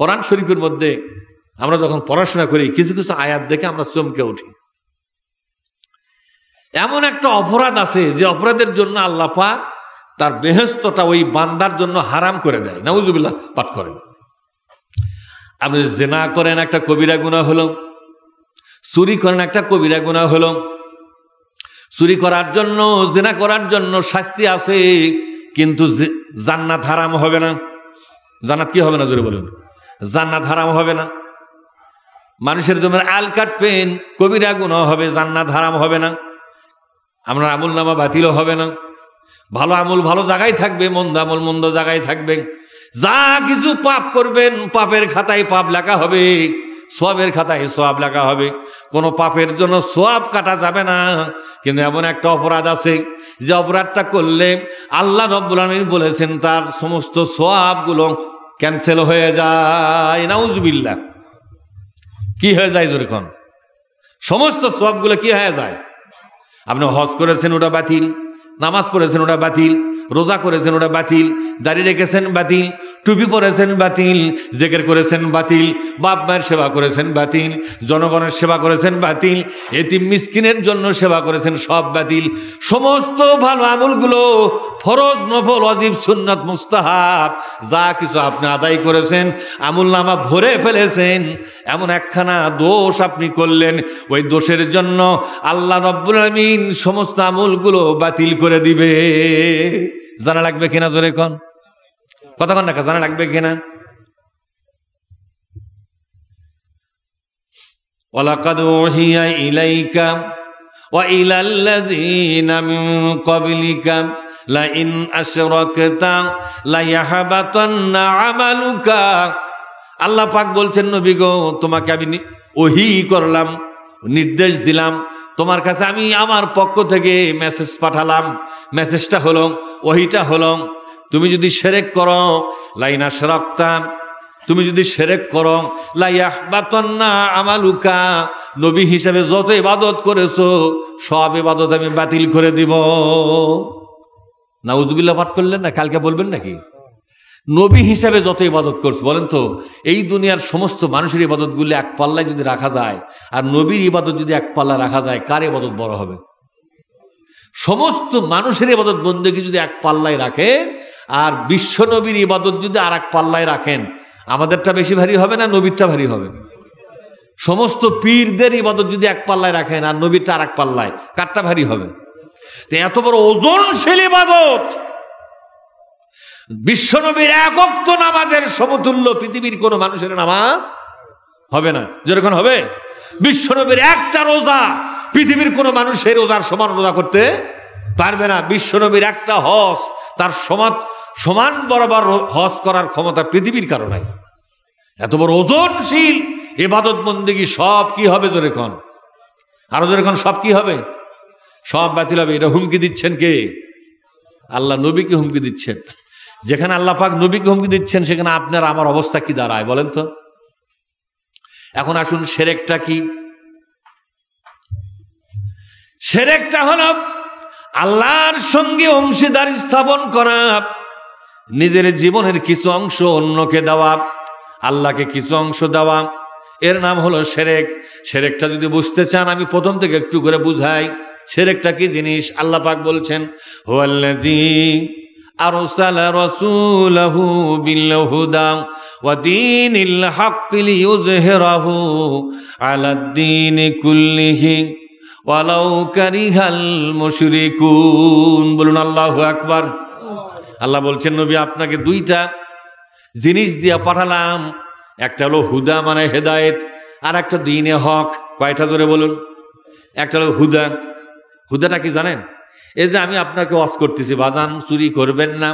কোরআন শরীফের মধ্যে আমরা যখন পড়াশোনা করি কিছু কিছু আয়াত দেখে আমরা চমকে উঠি এমন একটা অপরাধ আছে যে অপরাধের জন্য আল্লাহ পাক তার বেহস্তটা ওই বান্দার জন্য হারাম করে দেয় নাউজুবিল্লাহ পাঠ করেন আপনি জেনা করেন একটা কবিরা গুণা হলো চুরি করেন একটা কবিরা গুণা হলো চুরি করার জন্য জেনা করার জন্য শাস্তি আছে কিন্তু জান্নাত হারাম হবে না জান্নাত কি হবে না জোরে বলুন জান্নাত হারাম হবে না মানুষের জমির আল পেন কবিরা গুণ হবে জান্নাত হারাম হবে না আপনার আমুল নামা বাতিলও হবে না ভালো আমুল ভালো জায়গায় থাকবে মন্দ আমল মন্দ জায়গায় থাকবে যা কিছু পাপ করবেন পাপের খাতায় পাপ লেখা হবে সোয়াবের খাতায় সোয়াব লেখা হবে কোনো পাপের জন্য সোয়াব কাটা যাবে না কিন্তু এমন একটা অপরাধ আছে যে অপরাধটা করলে আল্লাহ রব্বুল বলেছেন তার সমস্ত সোয়াবগুলো ক্যান্সেল হয়ে যায় নাউজবিল্লা কি হয়ে যায় যখন সমস্ত সবগুলো কি হয়ে যায় আপনি হজ করেছেন ওটা বাতিল নামাজ পড়েছেন ওটা বাতিল রোজা করেছেন ওটা বাতিল দাড়ি রেখেছেন বাতিল টুপি পরেছেন বাতিল জেগের করেছেন বাতিল বাপ মায়ের সেবা করেছেন বাতিল জনগণের সেবা করেছেন বাতিল এটি মিসকিনের জন্য সেবা করেছেন সব বাতিল সমস্ত ভালো আমলগুলো ফরজ নফল অজীব সুন্নাত মুস্তাহাব যা কিছু আপনি আদায় করেছেন আমুল নামা ভরে ফেলেছেন এমন একখানা দোষ আপনি করলেন ওই দোষের জন্য আল্লাহ রব্বুল আমিন সমস্ত আমলগুলো বাতিল করে দিবে জানা লাগবে কিনা জোরে কন কতক্ষণ না জানা লাগবে কিনা ولقد أوحي إليك وإلى الذين من قبلك لئن أشركت ليحبطن عملك আল্লাহ পাক বলছেন নবী গো তোমাকে আমি ওহি করলাম নির্দেশ দিলাম তোমার কাছে আমি আমার পক্ষ থেকে মেসেজ পাঠালাম মেসেজটা হলো ওহিটা হলো তুমি যদি সেরেক করো লাইনা সেরক্তাম তুমি যদি সেরেক করো লাইয়াহ বাতন্না আমালুকা নবী হিসাবে যত ইবাদত করেছ সব ইবাদত আমি বাতিল করে দিব না উজবিল্লা পাঠ করলেন না কালকে বলবেন নাকি নবী হিসাবে যত ইবাদত করছে বলেন তো এই দুনিয়ার সমস্ত মানুষের ইবাদতগুলি এক পাল্লায় যদি রাখা যায় আর নবীর ইবাদত যদি এক পাল্লা রাখা যায় কার ইবাদত বড় হবে সমস্ত মানুষের ইবাদত বন্ধুকে যদি এক পাল্লায় রাখেন আর বিশ্বনবীর ইবাদত যদি আর এক পাল্লায় রাখেন আমাদেরটা বেশি ভারী হবে না নবীরটা ভারী হবে সমস্ত পীরদের ইবাদত যদি এক পাল্লায় রাখেন আর নবীরটা আর এক পাল্লায় কারটা ভারী হবে তো এত বড় ওজনশীল ইবাদত বিশ্বনবীর একক্ত নামাজের সমতুল্য পৃথিবীর কোনো মানুষের নামাজ হবে না যেরকম হবে বিশ্বনবীর একটা রোজা পৃথিবীর কোনো মানুষ সেই রোজার সমান রোজা করতে পারবে না বিশ্বনবীর একটা হস তার সমান সমান বরাবর হস করার ক্ষমতা পৃথিবীর কারণে এত বড় ওজনশীল এবাদত বন্দিগি সব কি হবে যেরকম আরো যেরকম সব কি হবে সব বাতিল হবে এটা হুমকি দিচ্ছেন কে আল্লাহ নবীকে হুমকি দিচ্ছেন যেখানে আল্লাহ পাক নবীকে হুমকি দিচ্ছেন সেখানে আপনার আমার অবস্থা কি দাঁড়ায় বলেন তো এখন আসুন সেরেকটা কি সেরেকটা হল আল্লাহর সঙ্গে অংশীদার স্থাপন করা নিজের জীবনের কিছু অংশ অন্যকে দেওয়া আল্লাহকে কিছু অংশ দেওয়া এর নাম হলো সেরেক সেরেকটা যদি বুঝতে চান আমি প্রথম থেকে একটু করে বুঝাই সেরেকটা কি জিনিস আল্লাহ পাক বলছেন হোয়াল্লাজি أرسل رسوله بالهدى ودين الحق ليظهره على الدين كله ولو كره المشركون বলুন আল্লাহু আকবার আল্লাহ বলছেন নবী আপনাকে দুইটা জিনিস দিয়া পাঠালাম একটা হলো হুদা মানে হেদায়েত আর একটা দিনে হক কয়টা জোরে বলুন একটা হলো হুদা হুদাটা কি জানেন এ যে আমি আপনাকে ওয়াজ করতেছি বাজান চুরি করবেন না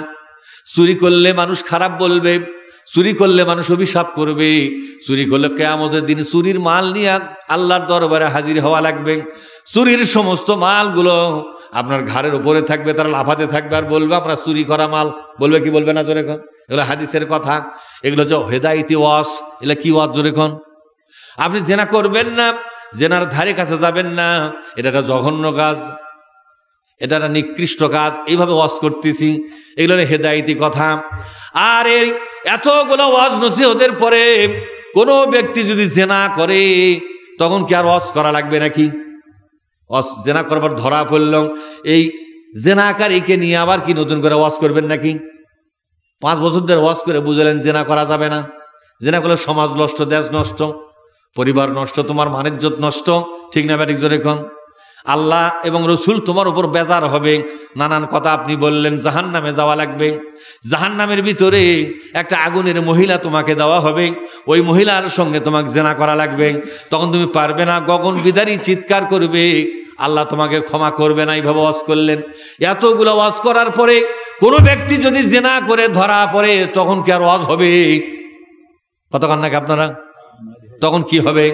চুরি করলে মানুষ খারাপ বলবে চুরি করলে মানুষ অভিশাপ করবে চুরি করলে কেয়ামতের দিন চুরির মাল নিয়ে আল্লাহর দরবারে হাজির হওয়া লাগবে চুরির সমস্ত মালগুলো আপনার ঘাড়ের উপরে থাকবে তারা লাফাতে থাকবে আর বলবে আপনার চুরি করা মাল বলবে কি বলবে না জোরেখন এগুলো হাদিসের কথা এগুলো যে হেদায়তি ওয়াস এগুলো কি ওয়াস জোরেখন আপনি জেনা করবেন না জেনার ধারে কাছে যাবেন না এটা একটা জঘন্য কাজ এটা একটা নিকৃষ্ট কাজ এইভাবে ওয়াজ করতেছি এগুলো হেদায়তি কথা আর এই এতগুলো ওয়াজ নসিহতের পরে কোনো ব্যক্তি যদি জেনা করে তখন কি আর ওয়াজ করা লাগবে নাকি ওয়াজ জেনা করবার ধরা পড়ল এই জেনাকারীকে নিয়ে আবার কি নতুন করে ওয়াজ করবেন নাকি পাঁচ বছর ধরে ওয়াজ করে বুঝলেন জেনা করা যাবে না জেনা করলে সমাজ নষ্ট দেশ নষ্ট পরিবার নষ্ট তোমার মানিজ্যত নষ্ট ঠিক না ব্যাটিক জোরে কম আল্লাহ এবং রসুল তোমার উপর বেজার হবে নানান কথা আপনি বললেন জাহান নামে যাওয়া লাগবে জাহান নামের ভিতরে একটা আগুনের মহিলা তোমাকে দেওয়া হবে ওই মহিলার সঙ্গে তোমাকে জেনা করা লাগবে তখন তুমি পারবে না গগন বিদারি চিৎকার করবে আল্লাহ তোমাকে ক্ষমা করবে না এইভাবে ওয়াজ করলেন এতগুলো ওয়াজ করার পরে কোনো ব্যক্তি যদি জেনা করে ধরা পড়ে তখন কি আর ওয়াজ হবে কতক্ষণ নাকি আপনারা তখন কি হবে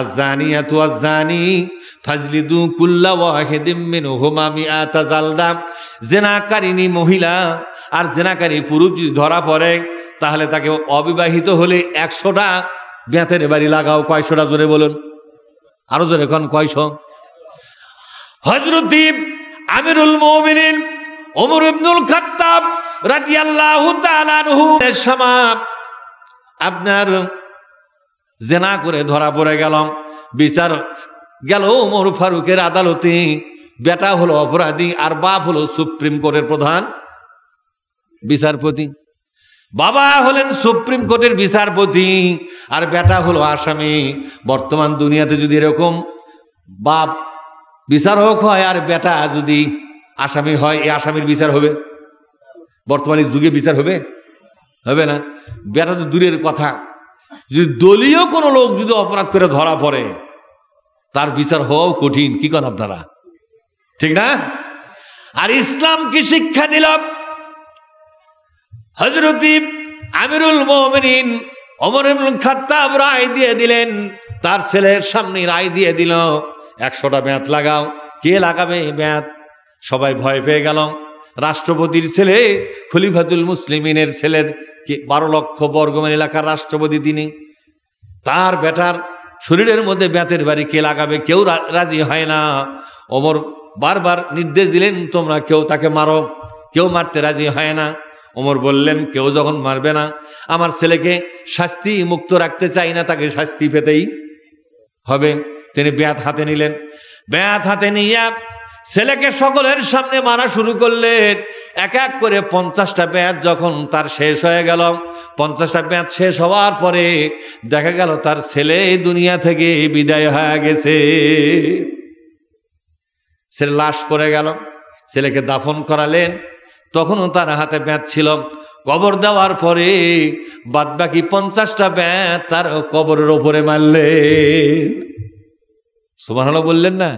আজানি আতু আজানি ফাজলিদু কুল্লা ওয়াহেদিম মিনু হোমামি আতা জালদা জেনাকারিনী মহিলা আর জেনাকারী পুরুষ যদি ধরা পড়ে তাহলে তাকে অবিবাহিত হলে একশোটা বেঁতের বাড়ি লাগাও কয়শোটা জোরে বলুন আরো জোরে এখন কয়শ হজরুদ্দীপ আমিরুল মৌমিনিন অমর ইবনুল খাত্তাব রাদিয়াল্লাহু তাআলা আনহু আপনার জেনা করে ধরা পড়ে গেলাম বিচার গেল ওমর ফারুকের আদালতে বেটা হলো অপরাধী আর বাপ হলো সুপ্রিম কোর্টের প্রধান বিচারপতি বাবা হলেন সুপ্রিম কোর্টের বিচারপতি আর বেটা হলো আসামি বর্তমান দুনিয়াতে যদি এরকম বাপ বিচারক হয় আর বেটা যদি আসামি হয় এই আসামির বিচার হবে বর্তমানে যুগে বিচার হবে হবে না বেটা তো দূরের কথা যদি দলীয় কোনো লোক যদি অপরাধ করে ধরা পড়ে তার বিচার হওয়াও কঠিন কি কন আপনারা ঠিক না আর ইসলাম কি শিক্ষা দিলাম হজরতিব আমিরুল মোমিন অমর খাতাব রায় দিয়ে দিলেন তার ছেলের সামনে রায় দিয়ে দিল একশোটা ব্যাঁত লাগাও কে লাগাবে ব্যাঁত সবাই ভয় পেয়ে গেল রাষ্ট্রপতির ছেলে খলিফাতুল মুসলিমিনের ছেলে বারো লক্ষ বর্গমান এলাকার রাষ্ট্রপতি তিনি তার বেটার শরীরের মধ্যে ব্যাতের বাড়ি কে লাগাবে কেউ রাজি হয় না ওমর বারবার নির্দেশ দিলেন তোমরা কেউ তাকে মারো কেউ মারতে রাজি হয় না ওমর বললেন কেউ যখন মারবে না আমার ছেলেকে শাস্তি মুক্ত রাখতে চাই না তাকে শাস্তি পেতেই হবে তিনি ব্যাথ হাতে নিলেন ব্যাথ হাতে নিয়ে ছেলেকে সকলের সামনে মারা শুরু করলেন এক এক করে পঞ্চাশটা ব্যাচ যখন তার শেষ হয়ে গেল পঞ্চাশটা ব্যাচ শেষ হওয়ার পরে দেখা গেল তার ছেলে দুনিয়া থেকে বিদায় হয়ে গেছে ছেলে লাশ পড়ে গেল ছেলেকে দাফন করালেন তখনও তার হাতে ব্যাচ ছিল কবর দেওয়ার পরে বাদ বাকি পঞ্চাশটা ব্যাচ তার কবরের ওপরে মারলেন সুমান বললেন না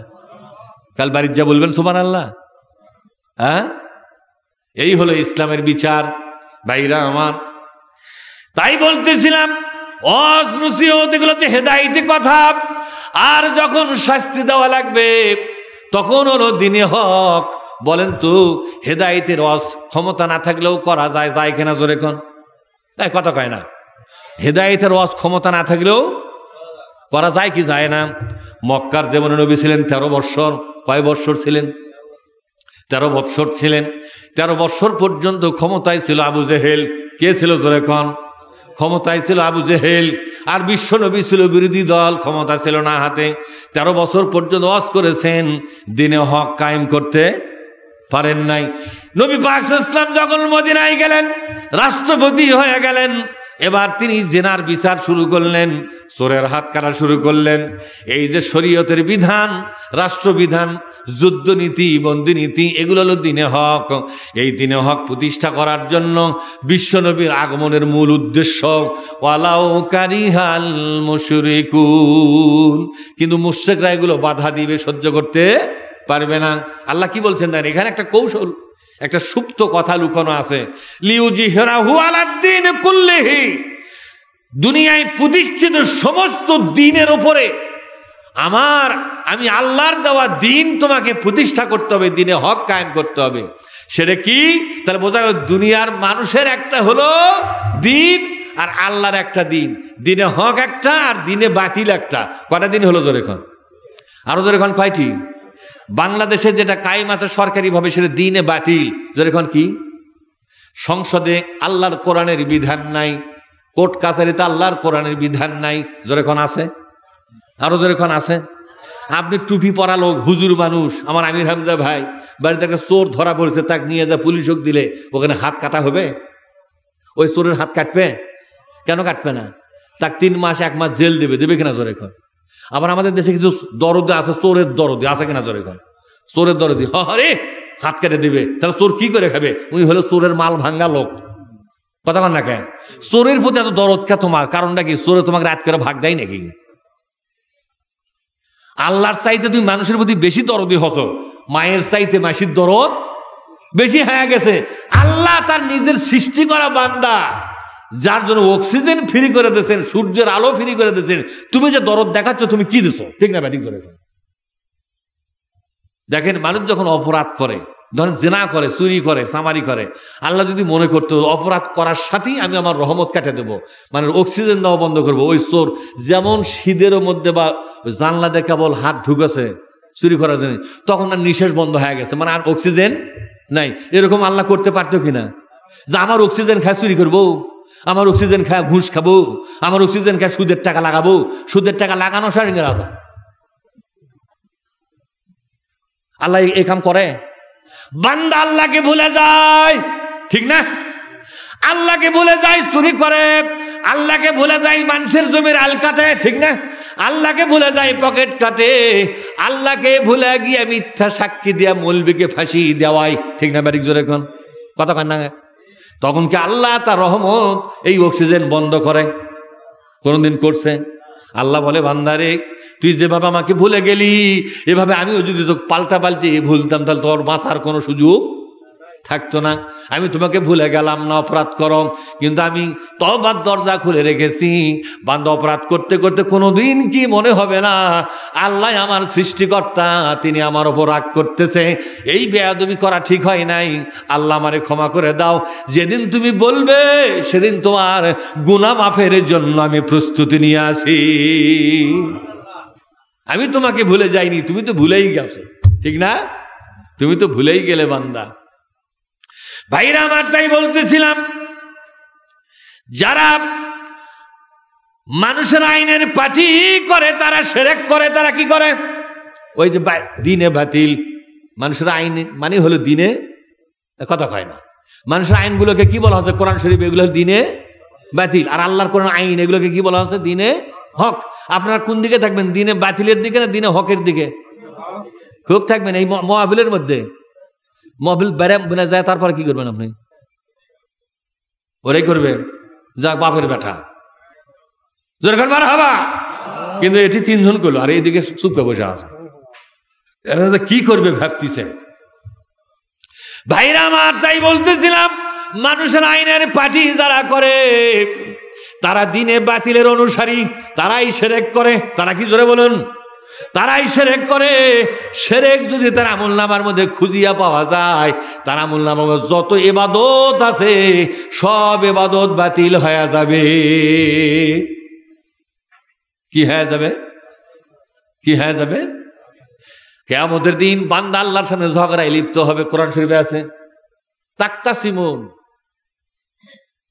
কাল বাড়ির যা বলবেন সুমান আল্লাহ হ্যাঁ এই হলো ইসলামের বিচার ভাইরা আমার তাই বলতেছিলাম এগুলো হচ্ছে কথা আর যখন শাস্তি দেওয়া লাগবে তখন হলো দিনে হক বলেন তো হেদায়তের অস ক্ষমতা না থাকলেও করা যায় যায় কেনা জোরে কন তাই কথা কয় না হেদায়তের অস ক্ষমতা না থাকলেও করা যায় কি যায় না মক্কার যেমন নবী ছিলেন তেরো বৎসর কয় বৎসর ছিলেন তেরো বৎসর ছিলেন তেরো বৎসর পর্যন্ত ক্ষমতায় ছিল আবু জেহেল কে ছিল জোরেখন ক্ষমতায় ছিল আবু জেহেল আর বিশ্বনবী ছিল বিরোধী দল ক্ষমতা ছিল না হাতে তেরো বছর পর্যন্ত অস করেছেন দিনে হক কায়েম করতে পারেন নাই নবী পাক ইসলাম যখন মদিনায় গেলেন রাষ্ট্রপতি হয়ে গেলেন এবার তিনি জেনার বিচার শুরু করলেন চোরের হাত কাটা শুরু করলেন এই যে শরীয়তের বিধান রাষ্ট্রবিধান যুদ্ধনীতি নীতি এগুলো হলো দিনে হক এই দিনে হক প্রতিষ্ঠা করার জন্য বিশ্বনবীর আগমনের মূল উদ্দেশ্য ওয়ালাও কারিহাল কিন্তু মুশ্রেকরা এগুলো বাধা দিবে সহ্য করতে পারবে না আল্লাহ কি বলছেন দেন এখানে একটা কৌশল একটা সুপ্ত কথা লুকানো আছে লিউজি হেরাহু আলাদ্দিন কুল্লিহি দুনিয়ায় প্রতিষ্ঠিত সমস্ত দিনের ওপরে আমার আমি আল্লাহর দেওয়া দিন তোমাকে প্রতিষ্ঠা করতে হবে দিনে হক কায়েম করতে হবে সেটা কি তাহলে বোঝা গেল দুনিয়ার মানুষের একটা হলো দিন আর আল্লাহর একটা দিন দিনে হক একটা আর দিনে বাতিল একটা কটা দিন হলো জোরেখন আরো জোরেখন কয়টি বাংলাদেশে যেটা কায়েম আছে সরকারিভাবে সেটা দিনে বাতিল জোরেখন কি সংসদে আল্লাহর কোরআনের বিধান নাই কোর্ট কাছারিতে আল্লাহর কোরআনের বিধান নাই যেরকম আছে আরও যেরকম আছে আপনি টুপি পরা লোক হুজুর মানুষ আমার আমির হামজা ভাই বাড়িতে একটা চোর ধরা পড়েছে তাকে নিয়ে যা পুলিশ হোক দিলে ওখানে হাত কাটা হবে ওই চোরের হাত কাটবে কেন কাটবে না তাক তিন মাস এক মাস জেল দেবে দেবে কিনা জোরে এখন আবার আমাদের দেশে কিছু দরদে আছে চোরের দরদে আছে কিনা জোরে এখন চোরের দরদি হরে হ্যাঁ, হ্যাঁ হাত কেটে দেবে তাহলে চোর কি করে খাবে উনি হলো চোরের মাল ভাঙ্গা লোক কথা কন না কে চোরের প্রতি এত দরদ কে তোমার কারণটা কি চোরে তোমাকে রাত করে ভাগ দেয় নাকি আল্লাহর চাইতে তুমি মানুষের প্রতি বেশি দরদি হস মায়ের চাইতে মাসির দরদ বেশি হয়ে গেছে আল্লাহ তার নিজের সৃষ্টি করা বান্দা যার জন্য অক্সিজেন ফ্রি করে দিয়েছেন সূর্যের আলো ফ্রি করে দিয়েছেন তুমি যে দরদ দেখাচ্ছ তুমি কি দিছো ঠিক না ব্যাটিং দেখেন মানুষ যখন অপরাধ করে ধরেন জেনা করে চুরি করে সামারি করে আল্লাহ যদি মনে করতো অপরাধ করার সাথেই আমি আমার রহমত কাটে দেবো মানে অক্সিজেন দেওয়া বন্ধ করব ওই চোর যেমন শীতের মধ্যে বা জানলা দেখে কেবল হাত ঢুকেছে চুরি করার জন্য তখন আর নিঃশ্বাস বন্ধ হয়ে গেছে মানে আর অক্সিজেন নাই এরকম আল্লাহ করতে পারতো কিনা যে আমার অক্সিজেন খায় চুরি করবো আমার অক্সিজেন খায় ঘুষ খাবো আমার অক্সিজেন খায় সুদের টাকা লাগাবো সুদের টাকা লাগানো সারিঙ্গে আল্লাহ আল্লাহ এ কাম করে বান্দা আল্লাহকে ভুলে যায় ঠিক না আল্লাহকে ভুলে যায় চুরি করে আল্লাহকে ভুলে যায় মানুষের জমির আল কাটে ঠিক না আল্লাহকে ভুলে যায় পকেট কাটে আল্লাহকে ভুলে গিয়ে মিথ্যা সাক্ষী দিয়া মৌলবিকে ফাঁসি দেওয়াই ঠিক না ব্যারিক জোরে এখন কথা কান না তখন কি আল্লাহ তার রহমত এই অক্সিজেন বন্ধ করে কোনোদিন করছে আল্লাহ বলে বান্দারে তুই যেভাবে আমাকে ভুলে গেলি এভাবে আমিও যদি তোকে পাল্টা পাল্টি ভুলতাম তাহলে তোর বাঁচার কোনো সুযোগ থাকতো না আমি তোমাকে ভুলে গেলাম না অপরাধ করো কিন্তু আমি তবার দরজা খুলে রেখেছি বান্দ অপরাধ করতে করতে কোনোদিন কি মনে হবে না আল্লাহ আমার সৃষ্টিকর্তা তিনি আমার ওপর রাগ করতেছে এই বেয়াদবি করা ঠিক হয় নাই আল্লাহ আমারে ক্ষমা করে দাও যেদিন তুমি বলবে সেদিন তোমার গুণা মাফের জন্য আমি প্রস্তুতি নিয়ে আসি আমি তোমাকে ভুলে যাইনি তুমি তো ভুলেই গেছো ঠিক না তুমি তো ভুলেই গেলে বান্দা ভাইরা আমার তাই বলতেছিলাম যারা মানুষের আইনের পাঠি করে তারা সেরেক করে তারা কি করে ওই যে দিনে বাতিল মানুষের আইন মানে হলো দিনে কথা কয় না মানুষের আইনগুলোকে কি বলা হচ্ছে কোরআন শরীফ এগুলো দিনে বাতিল আর আল্লাহর কোরআন আইন এগুলোকে কি বলা হচ্ছে দিনে হক আপনারা কোন দিকে থাকবেন দিনে বাতিলের দিকে না দিনে হকের দিকে খুব থাকবেন এই মহাবিলের মধ্যে মহবিল ব্যারাম বেড়ে যায় তারপরে কি করবেন আপনি ওরাই করবে যা বাপের ব্যাটা জোরখান মারা হবা কিন্তু এটি তিনজন করলো আর এইদিকে চুপকে বসে আছে এরা কি করবে ভাবতিছে ভাইরা আমার তাই বলতেছিলাম মানুষের আইনের পার্টি যারা করে তারা দিনে বাতিলের অনুসারী তারাই সেরেক করে তারা কি জোরে বলুন তারাই সেরেক করে সেরেক যদি তার আমুল নামার মধ্যে খুঁজিয়া পাওয়া যায় তার আমুল নামার যত এবাদত আছে সব এবাদত বাতিল হয়ে যাবে কি হয়ে যাবে কি হয়ে যাবে কেমতের দিন বান্দা আল্লাহর সামনে ঝগড়ায় লিপ্ত হবে কোরআন শরীফে আছে তাক্তা সিমুন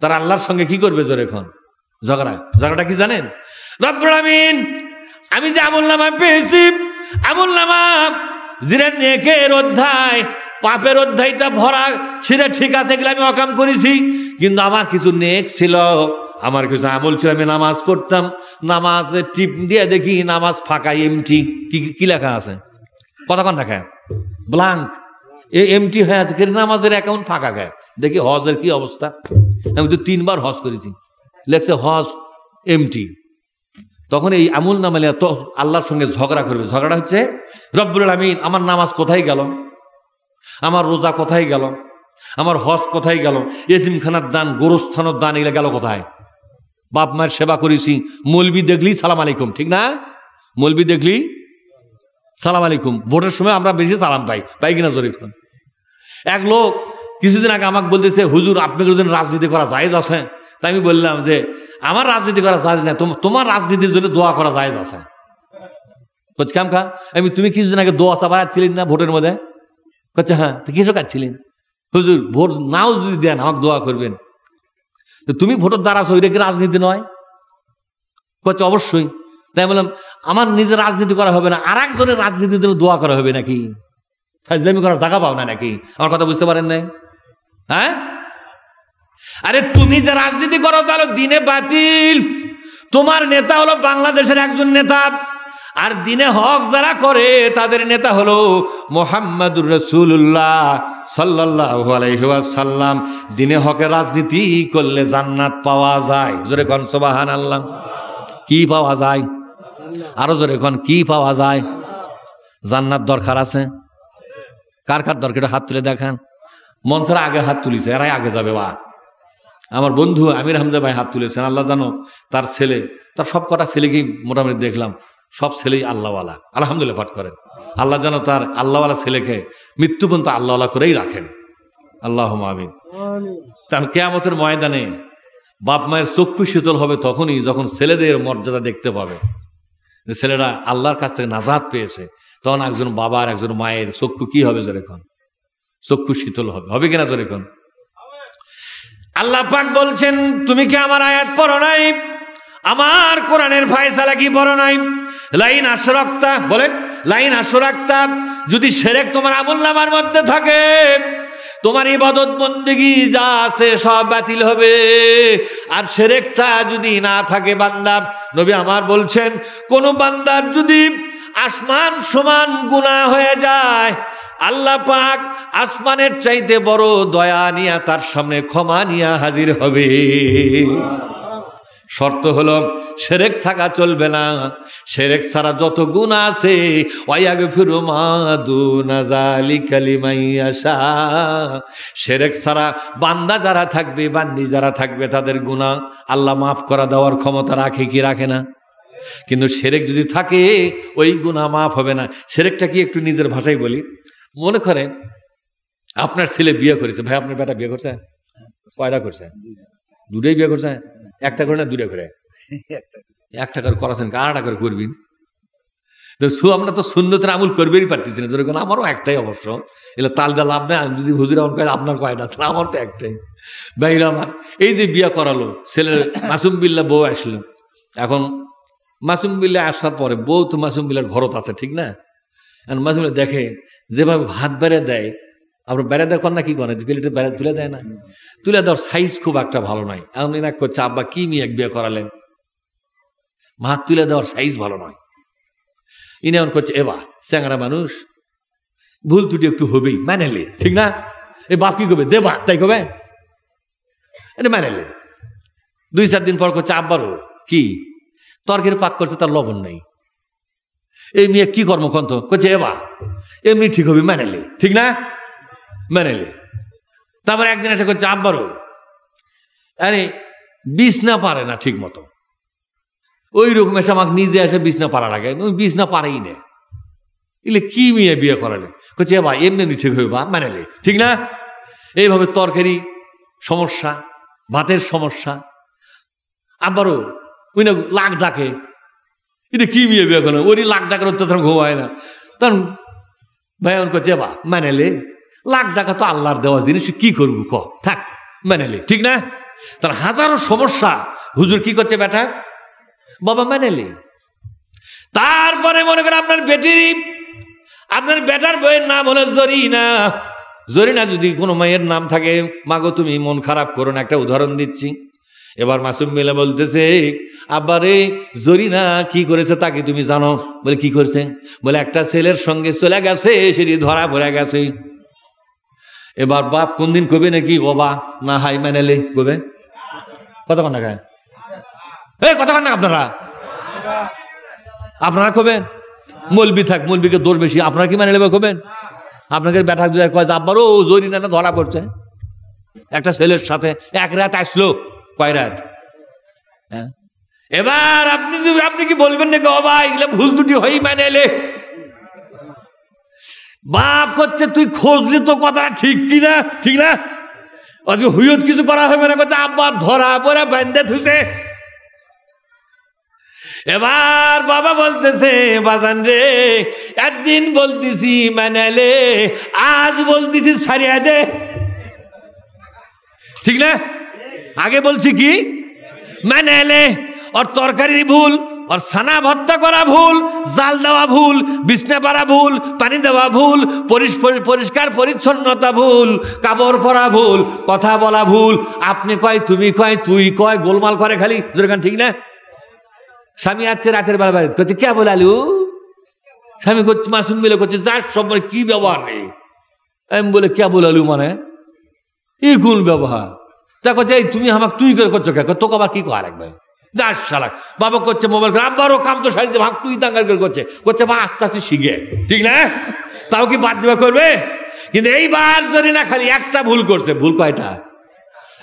তারা আল্লাহর সঙ্গে কি করবে জোর এখন ঝগড়া ঝগড়াটা কি জানেন রব্রামিন আমি যে আমল নামা পেয়েছি আমল নামা জিরা নেকের অধ্যায় পাপের অধ্যায়টা ভরা সেটা ঠিক আছে এগুলো আমি অকাম করেছি কিন্তু আমার কিছু নেক ছিল আমার কিছু আমল ছিল আমি নামাজ পড়তাম নামাজ টিপ দিয়ে দেখি নামাজ ফাঁকা এমটি কি লেখা আছে কতক্ষণ দেখা ব্লাঙ্ক এ এমটি হয়ে আছে নামাজের অ্যাকাউন্ট ফাঁকা খায় দেখি হজের কি অবস্থা আমি তো তিনবার হজ করেছি লেখছে হজ এমটি তখন এই আমুল নামে আল্লাহর সঙ্গে ঝগড়া করবে ঝগড়া হচ্ছে রব্বুল আলমিন আমার নামাজ কোথায় গেল আমার রোজা কোথায় গেল আমার হজ কোথায় গেল এদিমখানার দান গোরস্থানের দান এগুলো গেল কোথায় বাপ মায়ের সেবা করেছি মলবি দেখলি সালাম আলাইকুম ঠিক না মলবি দেখলি সালাম আলাইকুম ভোটের সময় আমরা বেশি সালাম পাই পাই কিনা জরিফ এক লোক কিছুদিন আগে আমাকে বলতেছে হুজুর আপনাকে রাজনীতি করা জায়েজ আছে তাই আমি বললাম যে আমার রাজনীতি করা যায় না তোমার রাজনীতির জন্য দোয়া করা যায় আছে কাম খা আমি তুমি কিছুদিন আগে দোয়া চাপা ছিলেন না ভোটের মধ্যে কচ্ছে হ্যাঁ তো কিছু কাটছিলেন হুজুর ভোট নাও যদি দেন আমাকে দোয়া করবেন তো তুমি ভোটের দ্বারা আছো কি রাজনীতি নয় কচ্ছে অবশ্যই তাই বললাম আমার নিজে রাজনীতি করা হবে না আর একজনের রাজনীতির জন্য দোয়া করা হবে নাকি ফাইজলামি করার জায়গা পাও না নাকি আমার কথা বুঝতে পারেন নাই হ্যাঁ আরে তুমি যে রাজনীতি করো তাহলে দিনে বাতিল তোমার নেতা হলো বাংলাদেশের একজন নেতা আর দিনে হক যারা করে তাদের নেতা হলো মোহাম্মদুর রসুল্লাহ সাল্লাহাল্লাম দিনে হকে রাজনীতি করলে জান্নাত পাওয়া যায় জোরে কন সবাহান আল্লাহ কি পাওয়া যায় আরো জোরে কন কি পাওয়া যায় জান্নাত দরকার আছে কার কার দরকার হাত তুলে দেখান মঞ্চের আগে হাত তুলিছে এরাই আগে যাবে বা আমার বন্ধু আমির হামজা ভাই হাত তুলেছেন আল্লাহ জানো তার ছেলে তার সব কটা ছেলেকেই মোটামুটি দেখলাম সব ছেলেই আল্লাহওয়ালা আলহামদুলিল্লাহ পাঠ করেন আল্লাহ যেন তার আল্লাহওয়ালা ছেলেকে মৃত্যু পর্যন্ত আল্লাহওয়ালা করেই রাখেন আল্লাহ আমিন কারণ কেয়ামতের ময়দানে বাপ মায়ের চক্ষু শীতল হবে তখনই যখন ছেলেদের মর্যাদা দেখতে পাবে যে ছেলেরা আল্লাহর কাছ থেকে নাজাদ পেয়েছে তখন একজন বাবার একজন মায়ের চক্ষু কি হবে যেরকম চক্ষু শীতল হবে হবে কিনা যেরকম আল্লাহ পাক বলছেন তুমি কি আমার আয়াত পড়ো নাই আমার কোরআনের ফায়সালা কি পড়ো নাই লাইন আশরাক্তা বলেন লাইন আশরাক্তা যদি সেরেক তোমার আমল নামার মধ্যে থাকে তোমার ইবাদত বন্দেগি যা আছে সব বাতিল হবে আর সেরেকটা যদি না থাকে বান্দা নবী আমার বলছেন কোন বান্দার যদি আসমান সমান গুণা হয়ে যায় আল্লাহ পাক আসমানের চাইতে বড় দয়া নিয়া তার সামনে ক্ষমা নিয়া হাজির হবে শর্ত হলো সেরেক থাকা চলবে না সেরেক ছাড়া যত গুণ আছে ফিরু সেরেক ছাড়া বান্দা যারা থাকবে বান্দি যারা থাকবে তাদের গুণা আল্লাহ মাফ করা দেওয়ার ক্ষমতা রাখে কি রাখে না কিন্তু সেরেক যদি থাকে ওই গুণা মাফ হবে না সেরেকটা কি একটু নিজের ভাষায় বলি মনে করেন আপনার ছেলে বিয়ে করেছে ভাই আপনার বেটা বিয়ে করছে কয়টা করছে দুটোই বিয়ে করছে একটা করে না দুটো করে একটা করে করাছেন কারাটা করে করবেন তো সু আমরা তো শূন্যতের আমুল করবেই পারতেছি না ধরে আমারও একটাই অবশ্য এগুলো তালটা লাভ নাই আমি যদি হুজুর আমার কয় আপনার কয়টা তাহলে আমার তো একটাই বাইর আমার এই যে বিয়ে করালো ছেলে মাসুম বিল্লা বউ আসলো এখন মাসুম বিল্লা আসার পরে বউ তো মাসুম বিল্লার ঘরত আছে ঠিক না এখন মাসুম দেখে যেভাবে হাত বেড়ে দেয় আমরা বেড়ে দেয় না কি করে প্লেটে বেড়ে তুলে দেয় না তুলে দেওয়ার সাইজ খুব একটা ভালো নয় এমন না করছে আব্বা কি মেয়ে এক বিয়ে করালেন হাত তুলে দেওয়ার সাইজ ভালো নয় ইনি এমন করছে এবা স্যাংরা মানুষ ভুল ত্রুটি একটু হবেই ম্যানেলে ঠিক না এ বাপ কি করবে দেবা তাই কবে এটা ম্যানেলে দুই চার দিন পর করছে আব্বারও কি তর্কের পাক করছে তার লবণ নেই এই মেয়ে কি তো করছে এবা এমনি ঠিক হবে মেনেলে ঠিক না মেনেলে তারপর একদিন এসে করছে আব্বারও আরে বিছনা পারে না ঠিক মতো ওই রকম এসে আমাকে নিজে এসে বিছনা পারা লাগে বিছনা পারেই না এলে কি মেয়ে বিয়ে করালে কচ্ছে বা এমনি এমনি ঠিক হবে বা মেনেলে ঠিক না এইভাবে তরকারি সমস্যা ভাতের সমস্যা আবারও ওই না লাখ ডাকে এটা কি মেয়ে বিয়ে করলো ওরই লাখ ডাকের অত্যাচার ঘুমায় না তখন ভাইয়ান কচ্ছে বা মেনেলে লাখ টাকা তো আল্লাহর দেওয়া জিনিস কি করবো ক থাক মেনেলে ঠিক না তার হাজারো সমস্যা হুজুর কি করছে বেটা বাবা মেনেলে তারপরে মনে করেন আপনার বেটির আপনার বেটার বইয়ের নাম হলো জরিনা জরিনা যদি কোনো মায়ের নাম থাকে মাগো তুমি মন খারাপ করো না একটা উদাহরণ দিচ্ছি এবার মাসুম মেলে বলতেছে আব্বারে জরিনা কি করেছে তাকে তুমি জানো বলে কি করেছে বলে একটা ছেলের সঙ্গে চলে গেছে সেটি ধরা পড়ে গেছে এবার বাপ কোন দিন কবে নাকি বাবা না হাই মানে লে কবে কতক্ষণ না খায় এই কতক্ষণ না আপনারা আপনারা কবেন মলবি থাক মলবিকে দোষ বেশি আপনারা কি মানে নেবে কবেন আপনাকে ব্যাটাক যদি কয় আব্বারও জরিনা ধরা পড়ছে একটা ছেলের সাথে এক রাত আসলো কয়রাত হ্যাঁ এবার আপনি আপনি কি বলবেন নাকি অবা এগুলো ভুল দুটি হই মানে এলে বাপ করছে তুই খোঁজলি তো কথাটা ঠিক কি না ঠিক না আজকে হুইয়ত কিছু করা হবে না করছে আব্বা ধরা পরে বান্ধে থুছে এবার বাবা বলতেছে বাজান রে একদিন বলতেছি মানালে আজ বলতেছি সারিয়া দে ঠিক না আগে বলছি কি মেনে এলে ওর তরকারি ভুল ওর সানা ভত্তা করা ভুল জাল দেওয়া ভুল বিছনা পারা ভুল পানি দেওয়া ভুল পরিষ্কার পরিচ্ছন্নতা ভুল কাপড় পরা ভুল কথা বলা ভুল আপনি কয় তুমি কয় তুই কয় গোলমাল করে খালি যেরকম ঠিক না স্বামী আছে রাতের বেলা বাড়িতে করছে কে বলে আলু স্বামী করছে মাসুম শুনবি করছে যার সব মানে কি ব্যবহার রে আমি বলে কে বলে আলু মানে এই গুণ ব্যবহার দেখো যে এই তুমি আমাকে তুই করে করছো কে তোকে আবার কি করা রাখবে যা শালাক বাবা করছে মোবাইল করে আব্বারও কাম তো সারিছে ভাগ তুই দাঙ্গার করে করছে করছে বা আস্তে আস্তে শিখে ঠিক না তাও কি বাদ দেওয়া করবে কিন্তু এইবার যদি না খালি একটা ভুল করছে ভুল কয়টা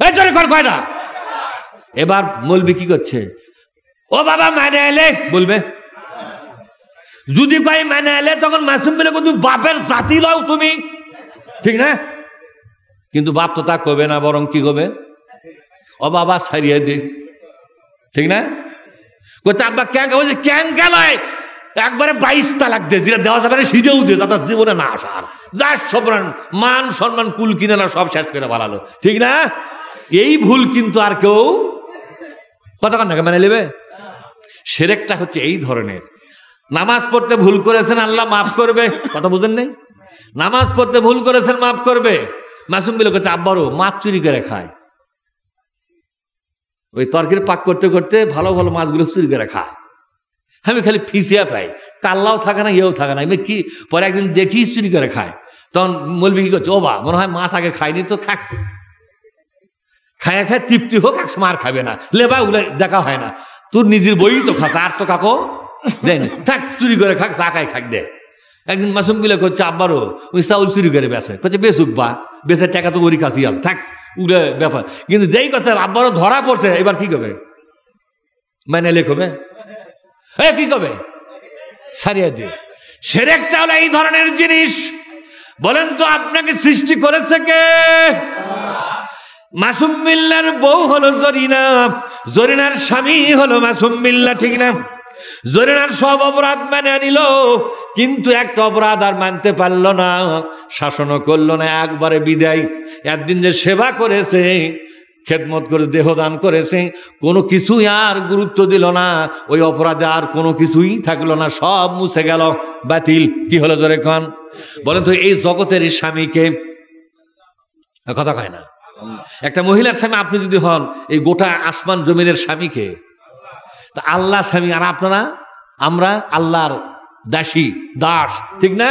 এই চলে কর কয়টা এবার বলবি কি করছে ও বাবা মানে এলে বলবে যদি কয় মানে এলে তখন মাসুম বলে কিন্তু বাপের জাতি লও তুমি ঠিক না কিন্তু বাপ তো তা কবে না বরং কি কবে ও বাবা সারিয়ে দে ঠিক না করছে আব্বা ক্যাং বলছে ক্যাং কেলায় একবারে বাইশ তালাক দে যেটা দেওয়া যাবে না সিজেও দে যাতে জীবনে না আসার যার সম্মান মান সম্মান কুল কিনে না সব শেষ করে বাড়ালো ঠিক না এই ভুল কিন্তু আর কেউ কতক্ষণ টাকা মেনে নেবে সেরেকটা হচ্ছে এই ধরনের নামাজ পড়তে ভুল করেছেন আল্লাহ মাফ করবে কথা বুঝেন নেই নামাজ পড়তে ভুল করেছেন মাফ করবে মাসুম বিলো কাছে আব্বারও মাছ চুরি করে খায় ওই তর্কের পাক করতে করতে ভালো ভালো মাছগুলো চুরি করে খায় আমি খালি ফিসিয়া পাই কাল্লাও থাকে না ইয়েও থাকে না আমি কি পরে একদিন দেখি চুরি করে খায় তখন মলবি কি করছে ও বা মনে হয় মাছ আগে খায়নি তো খাক খায় খায় তৃপ্তি হোক এক সময় আর খাবে না লেবা উলে দেখা হয় না তোর নিজের বই তো খাস আর তো কাকো যাই না থাক চুরি করে খাক চা খাই খাক দে একদিন মাসুম বিলে করছে আব্বারও ওই চাউল চুরি করে বেসে করছে বেসুক বা বেসে টাকা তো ওরই কাছেই আছে থাক উড়ে ব্যাপার কিন্তু যেই কথা আব্বারও ধরা পড়ছে এবার কি করবে মানে লেখবে এ কি করবে সারিয়া দিয়ে সেরেকটা হলো এই ধরনের জিনিস বলেন তো আপনাকে সৃষ্টি করেছে কে মাসুম মিল্লার বউ হলো জরিনা জরিনার স্বামী হলো মাসুম মিল্লা ঠিক না জরিনার সব অপরাধ মেনে নিল কিন্তু একটা অপরাধ আর মানতে পারল না শাসনও করল না একবারে বিদায় একদিন যে সেবা করেছে খেদমত করে দেহ দান করেছে কোনো কিছুই আর গুরুত্ব দিল না ওই অপরাধে আর কোনো কিছুই থাকলো না সব মুছে গেল বাতিল কি হলো জোরে খান বলেন তো এই জগতের স্বামীকে কথা কয় না একটা মহিলার স্বামী আপনি যদি হন এই গোটা আসমান জমিনের স্বামীকে তা আল্লাহ স্বামী আর আপনারা আমরা আল্লাহর দাসী দাস ঠিক না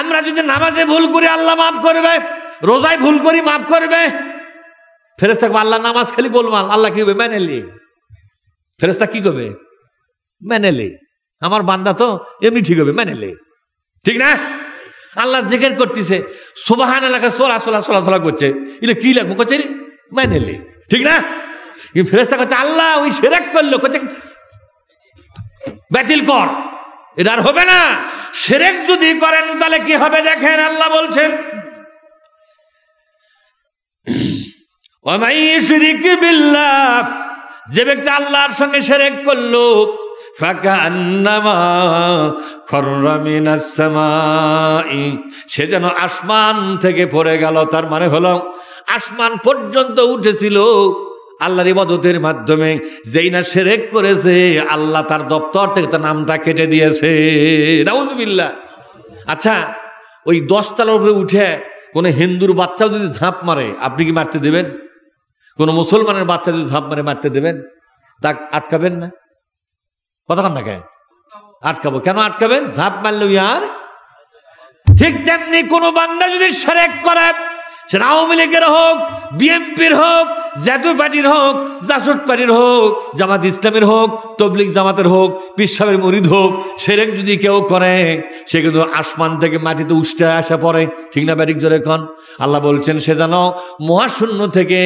আমরা যদি নামাজে ভুল করি আল্লাহ মাফ করবে রোজায় ভুল করি মাফ করবে থাকবো আল্লাহ নামাজ খালি বলবো আল্লাহ কি হবে মেনেলি ফেরেস্তা কি করবে মেনেলি আমার বান্দা তো এমনি ঠিক হবে মেনেলি ঠিক না আল্লাহ জিকের করতেছে সোবাহান এলাকায় সোলা সোলা সোলা সোলা করছে এটা কি লাগবো করছে মেনেলি ঠিক না ফেরেস্তা করছে আল্লাহ ওই সেরেক করলো করছে ব্যাতিল কর এটা আর হবে না সেরেক যদি করেন তাহলে কি হবে দেখেন আল্লাহ বলছেন যে ব্যক্তি আল্লাহর সঙ্গে সেরেক করলো সে যেন আসমান থেকে পড়ে গেল তার মানে হলো আসমান পর্যন্ত উঠেছিল আল্লাহর ইবাদতের মাধ্যমে যেই না সেরেক করেছে আল্লাহ তার দপ্তর থেকে তার নামটা কেটে দিয়েছে রাউজবিল্লা আচ্ছা ওই দশতলার উপরে উঠে কোনো হিন্দুর বাচ্চাও যদি ঝাঁপ মারে আপনি কি মারতে দেবেন কোনো মুসলমানের বাচ্চা যদি ঝাঁপ মারে মারতে দেবেন তা আটকাবেন না কতক্ষণ না কেন আটকাবো কেন আটকাবেন ঝাঁপ মারলেও আর ঠিক তেমনি কোনো বান্দা যদি সেরেক করে সেটা আওয়ামী লীগের হোক বিএনপির হোক জাতীয় পার্টির হোক জাসুট পার্টির হোক জামাত ইসলামের হোক তবলিক জামাতের হোক পিসাবের মরিদ হোক সেরেক যদি কেউ করে সে কিন্তু আসমান থেকে মাটিতে উষ্টে আসা পড়ে ঠিক না ব্যারিক জোরে কন আল্লাহ বলছেন সে যেন মহাশূন্য থেকে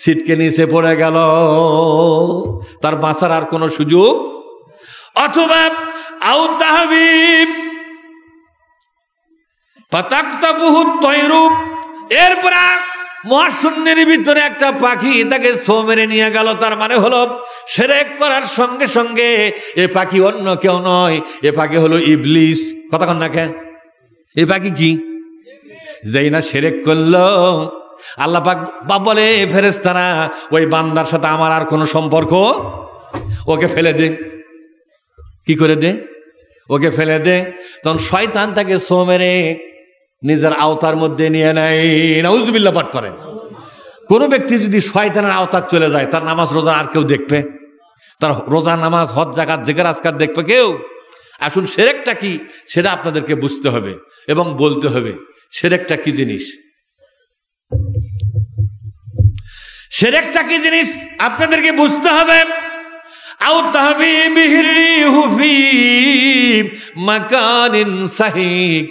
ছিটকে নিচে পড়ে গেল তার বাঁচার আর কোনো সুযোগ অথবা আউ তাহাবিব পাতাক্তাবহু তৈরূপ এরপর মহাশূন্যের ভিতরে একটা পাখি তাকে সো মেরে নিয়ে গেল তার মানে হলো সেরেক করার সঙ্গে সঙ্গে এ পাখি অন্য কেউ নয় এ পাখি হলো ইবলিস কতক্ষণ না কেন এ পাখি কি যেই না সেরেক করলো আল্লাহ পাক বলে তারা ওই বান্দার সাথে আমার আর কোনো সম্পর্ক ওকে ফেলে দে কি করে দে ওকে ফেলে দে তখন শয়তান তাকে সো মেরে নিজের আওতার মধ্যে নিয়ে নেয় নাউজবিল্লা পাঠ করেন কোনো ব্যক্তি যদি শয়তানের আওতার চলে যায় তার নামাজ রোজা আর কেউ দেখবে তার রোজা নামাজ হজ জাকাত জেগার আজকার দেখবে কেউ আসুন সেরেকটা কি সেটা আপনাদেরকে বুঝতে হবে এবং বলতে হবে সেরেকটা কি জিনিস সেরেকটা কি জিনিস আপনাদেরকে বুঝতে হবে আও বিহরি হুফি মাকানিন সাহিক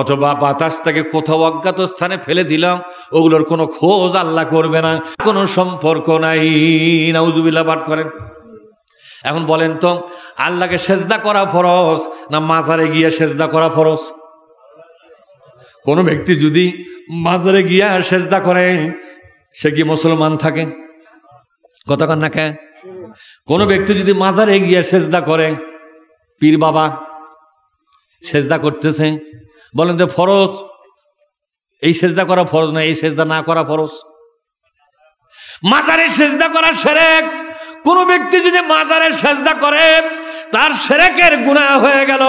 অথবা বাতাস তাকে কোথাও অজ্ঞাত স্থানে ফেলে দিলাম ওগুলোর কোনো খোঁজ আল্লাহ করবে না কোনো সম্পর্ক নাই নাউজুবিল্লা পাঠ করেন এখন বলেন তো আল্লাহকে সেজদা করা ফরজ না মাজারে গিয়া সেজদা করা ফরজ কোনো ব্যক্তি যদি মাজারে গিয়া সেজদা করে সে কি মুসলমান থাকে কতক্ষণ না কে কোনো ব্যক্তি যদি মাজারে গিয়া সেজদা করে পীর বাবা সেজদা করতেছে বলেন যে ফরজ এই সেজদা করা ফরজ না এই সেজদা না করা ফরজ মাজারের সেজদা করা সেরেক কোন ব্যক্তি যদি মাজারের সেজদা করে তার সেরেকের গুণা হয়ে গেল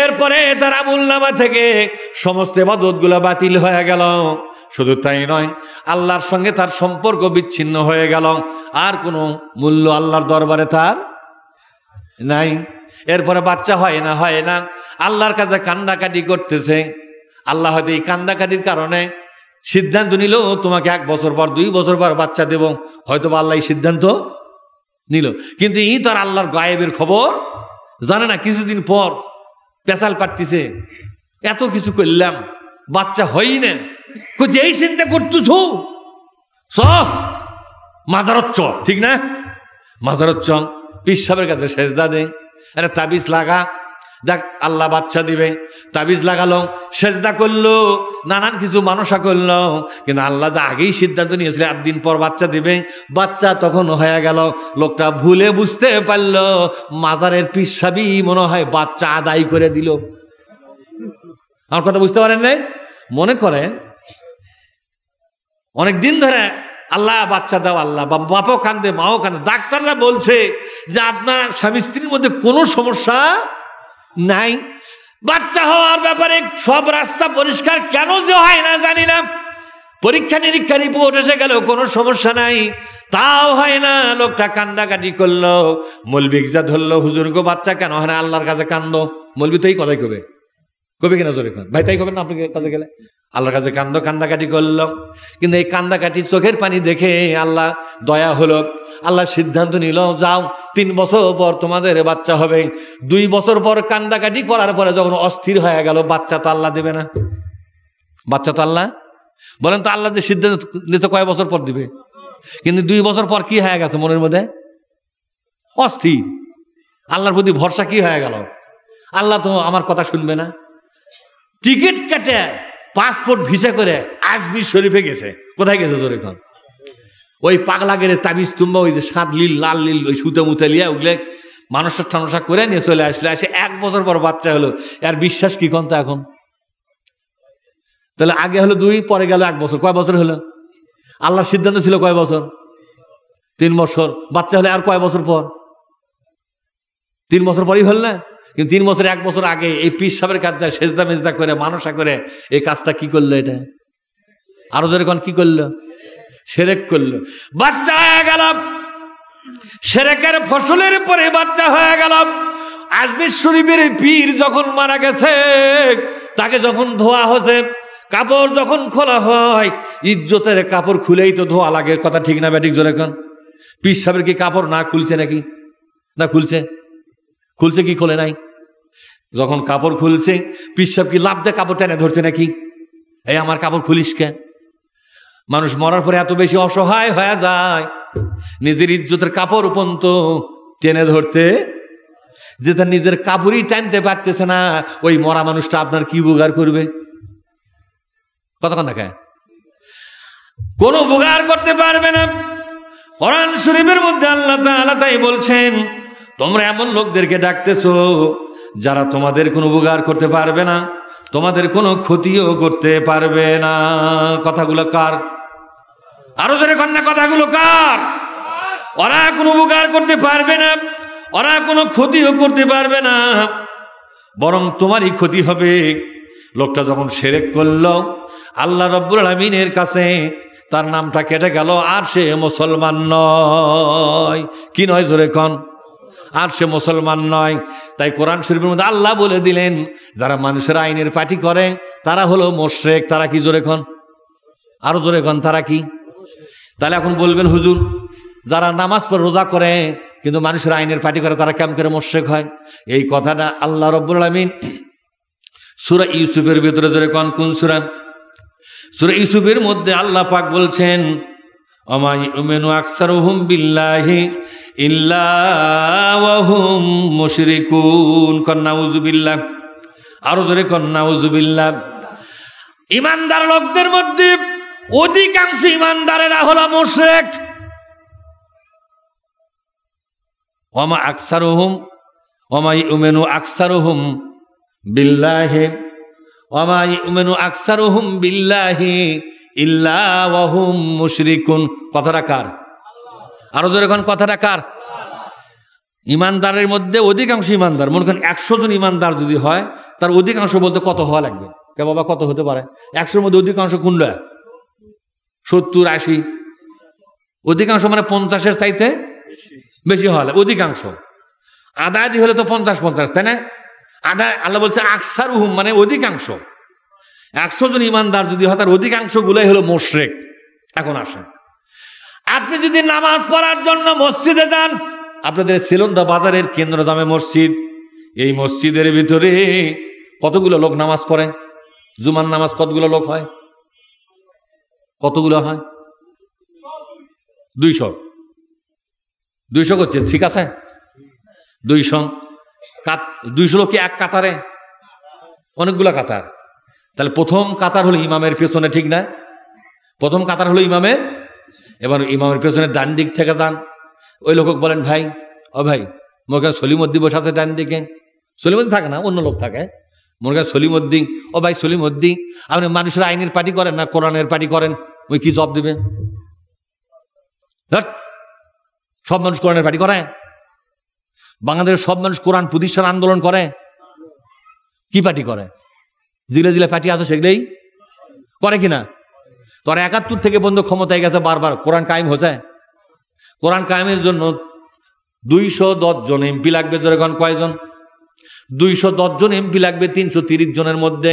এরপরে তার আবুল নামা থেকে সমস্ত এবাদত বাতিল হয়ে গেল শুধু তাই নয় আল্লাহর সঙ্গে তার সম্পর্ক বিচ্ছিন্ন হয়ে গেল আর কোনো মূল্য আল্লাহর দরবারে তার নাই এরপরে বাচ্চা হয় না হয় না আল্লাহর কাছে কান্দাকাটি করতেছে আল্লাহ হয়তো এই কান্দাকাটির কারণে সিদ্ধান্ত নিল তোমাকে এক বছর পর দুই বছর পর বাচ্চা দেব হয়তো বা আল্লাহ সিদ্ধান্ত নিল কিন্তু ই তার আল্লাহর গায়েবের খবর জানে না কিছুদিন পর পেশাল পাটতিছে এত কিছু করলাম বাচ্চা হয়ই না কুচি এই চিন্তা করতেছ চ ঠিক না মাজারত পিস পিসাবের কাছে সেজদা দে আরে তাবিজ লাগা যাক আল্লাহ বাচ্চা দিবে তাবিজ লাগালো সেজদা করলো নানান কিছু মানুষা করলো কিন্তু আল্লাহ যে আগেই সিদ্ধান্ত নিয়েছিল আট দিন পর বাচ্চা দিবে বাচ্চা তখন হয়ে গেল লোকটা ভুলে বুঝতে পারলো মাজারের পিসাবি মনে হয় বাচ্চা আদায় করে দিল আমার কথা বুঝতে পারেন নাই মনে করেন অনেক দিন ধরে আল্লাহ বাচ্চা দাও আল্লাহ বা বাপও কান্দে মাও কান্দে ডাক্তাররা বলছে যে আপনার স্বামী স্ত্রীর মধ্যে কোনো সমস্যা নাই বাচ্চা হওয়ার ব্যাপারে সব রাস্তা পরিষ্কার কেন যে হয় না জানি না পরীক্ষা নিরীক্ষা রিপোর্ট এসে গেল কোনো সমস্যা নাই তাও হয় না লোকটা কান্দাকাটি করলো মলবিক যা ধরলো হুজুর গো বাচ্চা কেন হয় না আল্লাহর কাছে কান্দো মলবি তো এই কথাই কবে কবে কিনা জোরে ভাই তাই কবেন না আপনাকে কাছে গেলে আল্লাহর কাছে কান্দ কান্দাকাটি করল কিন্তু এই কান্দাকাটি চোখের পানি দেখে আল্লাহ দয়া হলো আল্লাহ সিদ্ধান্ত নিল যাও তিন বছর পর তোমাদের বাচ্চা হবে দুই বছর পর কান্দাকাটি করার পরে যখন অস্থির হয়ে গেল বাচ্চা তো আল্লাহ দেবে না বাচ্চা তো আল্লাহ বলেন তো আল্লাহ যে সিদ্ধান্ত নিতে কয় বছর পর দিবে কিন্তু দুই বছর পর কি হয়ে গেছে মনের মধ্যে অস্থির আল্লাহর প্রতি ভরসা কি হয়ে গেল আল্লাহ তো আমার কথা শুনবে না টিকিট কেটে পাসপোর্ট ভিসা করে আজমির শরীফে গেছে কোথায় গেছে জোরে খান ওই পাগলা গেলে তাবিজ তুম্বা ওই যে সাত লিল লাল লিল ওই সুতো মুতে লিয়া উঠলে মানুষটা ঠানসা করে নিয়ে চলে আসলে আসে এক বছর পর বাচ্চা হলো আর বিশ্বাস কি কন্ত এখন তাহলে আগে হলো দুই পরে গেল এক বছর কয় বছর হলো আল্লাহর সিদ্ধান্ত ছিল কয় বছর তিন বছর বাচ্চা হলে আর কয় বছর পর তিন বছর পরই হল না কিন্তু তিন বছর এক বছর আগে এই পীর সাহের কাজ যায় সেজদা মেজদা করে মানসা করে এই কাজটা কি করলো এটা আরো যেরকম কি করলো সেরেক করলো বাচ্চা হয়ে গেলাম সেরেকের ফসলের পরে বাচ্চা হয়ে গেলাম আজমির শরীফের পীর যখন মারা গেছে তাকে যখন ধোয়া হয়েছে কাপড় যখন খোলা হয় ইজ্জতের কাপড় খুলেই তো ধোয়া লাগে কথা ঠিক না ব্যাটিক জোরে কন পীর সাহের কি কাপড় না খুলছে নাকি না খুলছে খুলছে কি খোলে নাই যখন কাপড় খুলছে পিসাব কি লাভ দেয় কাপড় টেনে ধরছে নাকি এই আমার কাপড় খুলিস কে মানুষ মরার পরে এত বেশি অসহায় হয়ে যায় নিজের ইজ্জতের কাপড় উপন্ত টেনে ধরতে যে তার নিজের কাপড়ই টানতে পারতেছে না ওই মরা মানুষটা আপনার কি উপকার করবে কতক্ষণ দেখায় কোনো উপকার করতে পারবে না কোরআন শরীফের মধ্যে আল্লাহ তাই বলছেন তোমরা এমন লোকদেরকে ডাকতেছ যারা তোমাদের কোনো উপকার করতে পারবে না তোমাদের কোনো ক্ষতিও করতে পারবে না কথাগুলো কার আরো ধরে কন্যা কথাগুলো কার ওরা কোনো উপকার করতে পারবে না ওরা কোনো ক্ষতিও করতে পারবে না বরং তোমারই ক্ষতি হবে লোকটা যখন সেরেক করল আল্লাহ রব্বুল আলমিনের কাছে তার নামটা কেটে গেল আর সে মুসলমান নয় কি নয় জোরে কন আর সে মুসলমান নয় তাই কোরআন শরীফের মধ্যে আল্লাহ বলে দিলেন যারা মানুষের আইনের পার্টি করে তারা হলো মোশরেক তারা কি জোরে খন আরো জোরে খন তারা কি তাহলে এখন বলবেন হুজুর যারা নামাজ পর রোজা করে কিন্তু মানুষের আইনের পার্টি করে তারা কেমন করে মোশেক হয় এই কথাটা আল্লাহ রব্বুল আলমিন সুরা ইউসুফের ভিতরে জোরে কন কোন সুরা সুরা ইউসুফের মধ্যে আল্লাহ পাক বলছেন অমাই উমেনু আকসার হুম বিল্লাহি ইহুম মুশরিকুন কন্যা উজুবিল্লা আরো জোরে কন্যা উজুবিল্লা ইমানদার লোকদের মধ্যে অধিকাংশ ইমানদারেরা হলো মুশরেক অমা আকসার হুম ওমাই উমেনু আকসার হুম বিল্লাহে ওমাই উমেনু আকসার হুম বিল্লাহি ইহুম মুশরিকুন কথাটা কার আরো ধরে এখন কথাটা কার ইমানদারের মধ্যে অধিকাংশ ইমানদার মনে করেন একশো জন ইমানদার যদি হয় তার অধিকাংশ বলতে কত হওয়া লাগবে কে বাবা কত হতে পারে একশোর মধ্যে অধিকাংশ কোন সত্তর আশি অধিকাংশ মানে পঞ্চাশের চাইতে বেশি হলে অধিকাংশ আদায়াদি হলে তো পঞ্চাশ পঞ্চাশ তাই না আদা আল্লাহ বলছে আকসার উহুম মানে অধিকাংশ একশো জন ইমানদার যদি হয় তার অধিকাংশগুলোই হলো মোশরেক এখন আসেন আপনি যদি নামাজ পড়ার জন্য মসজিদে যান আপনাদের সেলন্দা বাজারের কেন্দ্র দামে মসজিদ এই মসজিদের ভিতরে কতগুলো লোক নামাজ পড়ে জুমার নামাজ কতগুলো লোক হয় কতগুলো হয় দুইশো দুইশো করছে ঠিক আছে দুইশো দুইশো লোক কি এক কাতারে অনেকগুলো কাতার তাহলে প্রথম কাতার হলো ইমামের পেছনে ঠিক না প্রথম কাতার হলো ইমামের এবার ইমামের পেছনে ডান দিক থেকে যান ওই লোক বলেন ভাই ও ভাই মোর সলিম সলিমদ্দি বসে আছে ডান দিকে সলিমদ্দি থাকে না অন্য লোক থাকে মোর সলিম সলিমদ্দি ও ভাই সলিমদ্দি আপনি মানুষের আইনের পার্টি করেন না কোরআনের পার্টি করেন ওই কি জব দেবে সব মানুষ কোরআনের পার্টি করে বাংলাদেশের সব মানুষ কোরআন প্রতিষ্ঠান আন্দোলন করে কি পার্টি করে জিলে জিলে ফ্যাটি আছে সেগুলোই করে কিনা তোর একাত্তর থেকে বন্ধু ক্ষমতায় গেছে বারবার কোরআন কায়েম হয়েছে কোরআন কায়েমের জন্য দুইশো জন এমপি লাগবে যেরকম কয়জন দুইশো জন এমপি লাগবে তিনশো তিরিশ জনের মধ্যে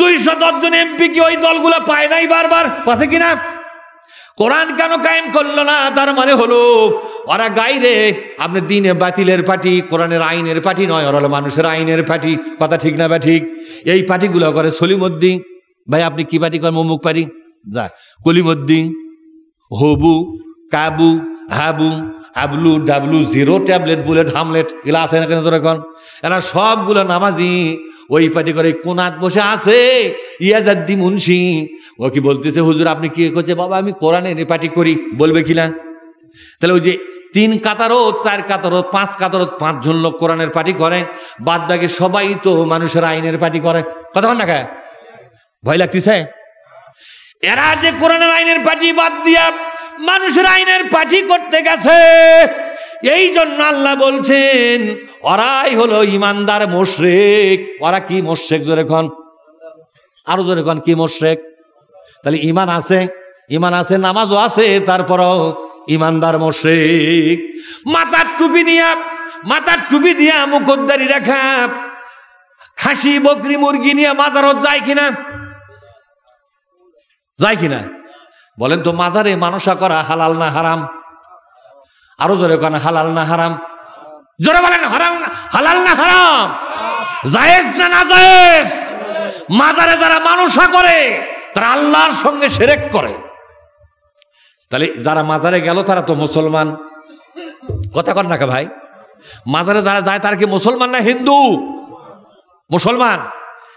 দুইশো জন এমপি কি ওই দলগুলা পায় নাই বারবার পাশে কিনা কোরআন কেন কায়েম করলো না তার মানে হলো ওরা গাইরে আপনি দিনে বাতিলের পার্টি কোরআনের আইনের পার্টি নয় ওরা হলো মানুষের আইনের পার্টি কথা ঠিক না বা ঠিক এই পার্টিগুলো করে সলিমুদ্দিন ভাই আপনি কি পার্টি করেন মুখ পার্টি যা কলিমুদ্দিন হবু কাবু Habu Hablu Dablu zero tablet bullet Hamlet এগুলো আছে না কেন এখন এরা সবগুলো নামাজি ওই পাটি করে কোনাত বসে আছে ইয়াজাদ্দি মুন্সি ও কি বলতেছে হুজুর আপনি কি করছে বাবা আমি কোরআনে রেপাটি করি বলবে কিনা তাহলে ওই যে তিন কাতারত চার কাতারত পাঁচ কাতারত পাঁচজন লোক কোরআনের পাটি করে বাদ বাকি সবাই তো মানুষের আইনের পাটি করে কথা না খায় ভয় লাগতেছে এরা যে কোরআনের আইনের পাটি বাদ দিয়া মানুষের আইনের পাটি করতে গেছে এই জন্য আল্লাহ বলছেন ওরাই হলো ইমানদার মোশরেক ওরা কি মোশরেক জোরে খন আরো জোরে খন কি মোশরেক তাহলে ইমান আছে ইমান আছে নামাজও আছে তারপরও ইমানদার মোশরেক মাথার টুপি নিয়া মাথার টুপি দিয়া মুখদ্দারি রাখা খাসি বকরি মুরগি নিয়ে মাজারত যায় কিনা যায় কিনা বলেন তো মাজারে মানুষা করা হালাল না হারাম আরো জোরে কেন হালাল না হারাম জোরে বলেন হারাম না হালাল না হারাম জায়েজ না না জায়েজ মাজারে যারা মানুষা করে তারা আল্লাহর সঙ্গে সেরেক করে তাহলে যারা মাজারে গেল তারা তো মুসলমান কথা কর না ভাই মাজারে যারা যায় তারা কি মুসলমান না হিন্দু মুসলমান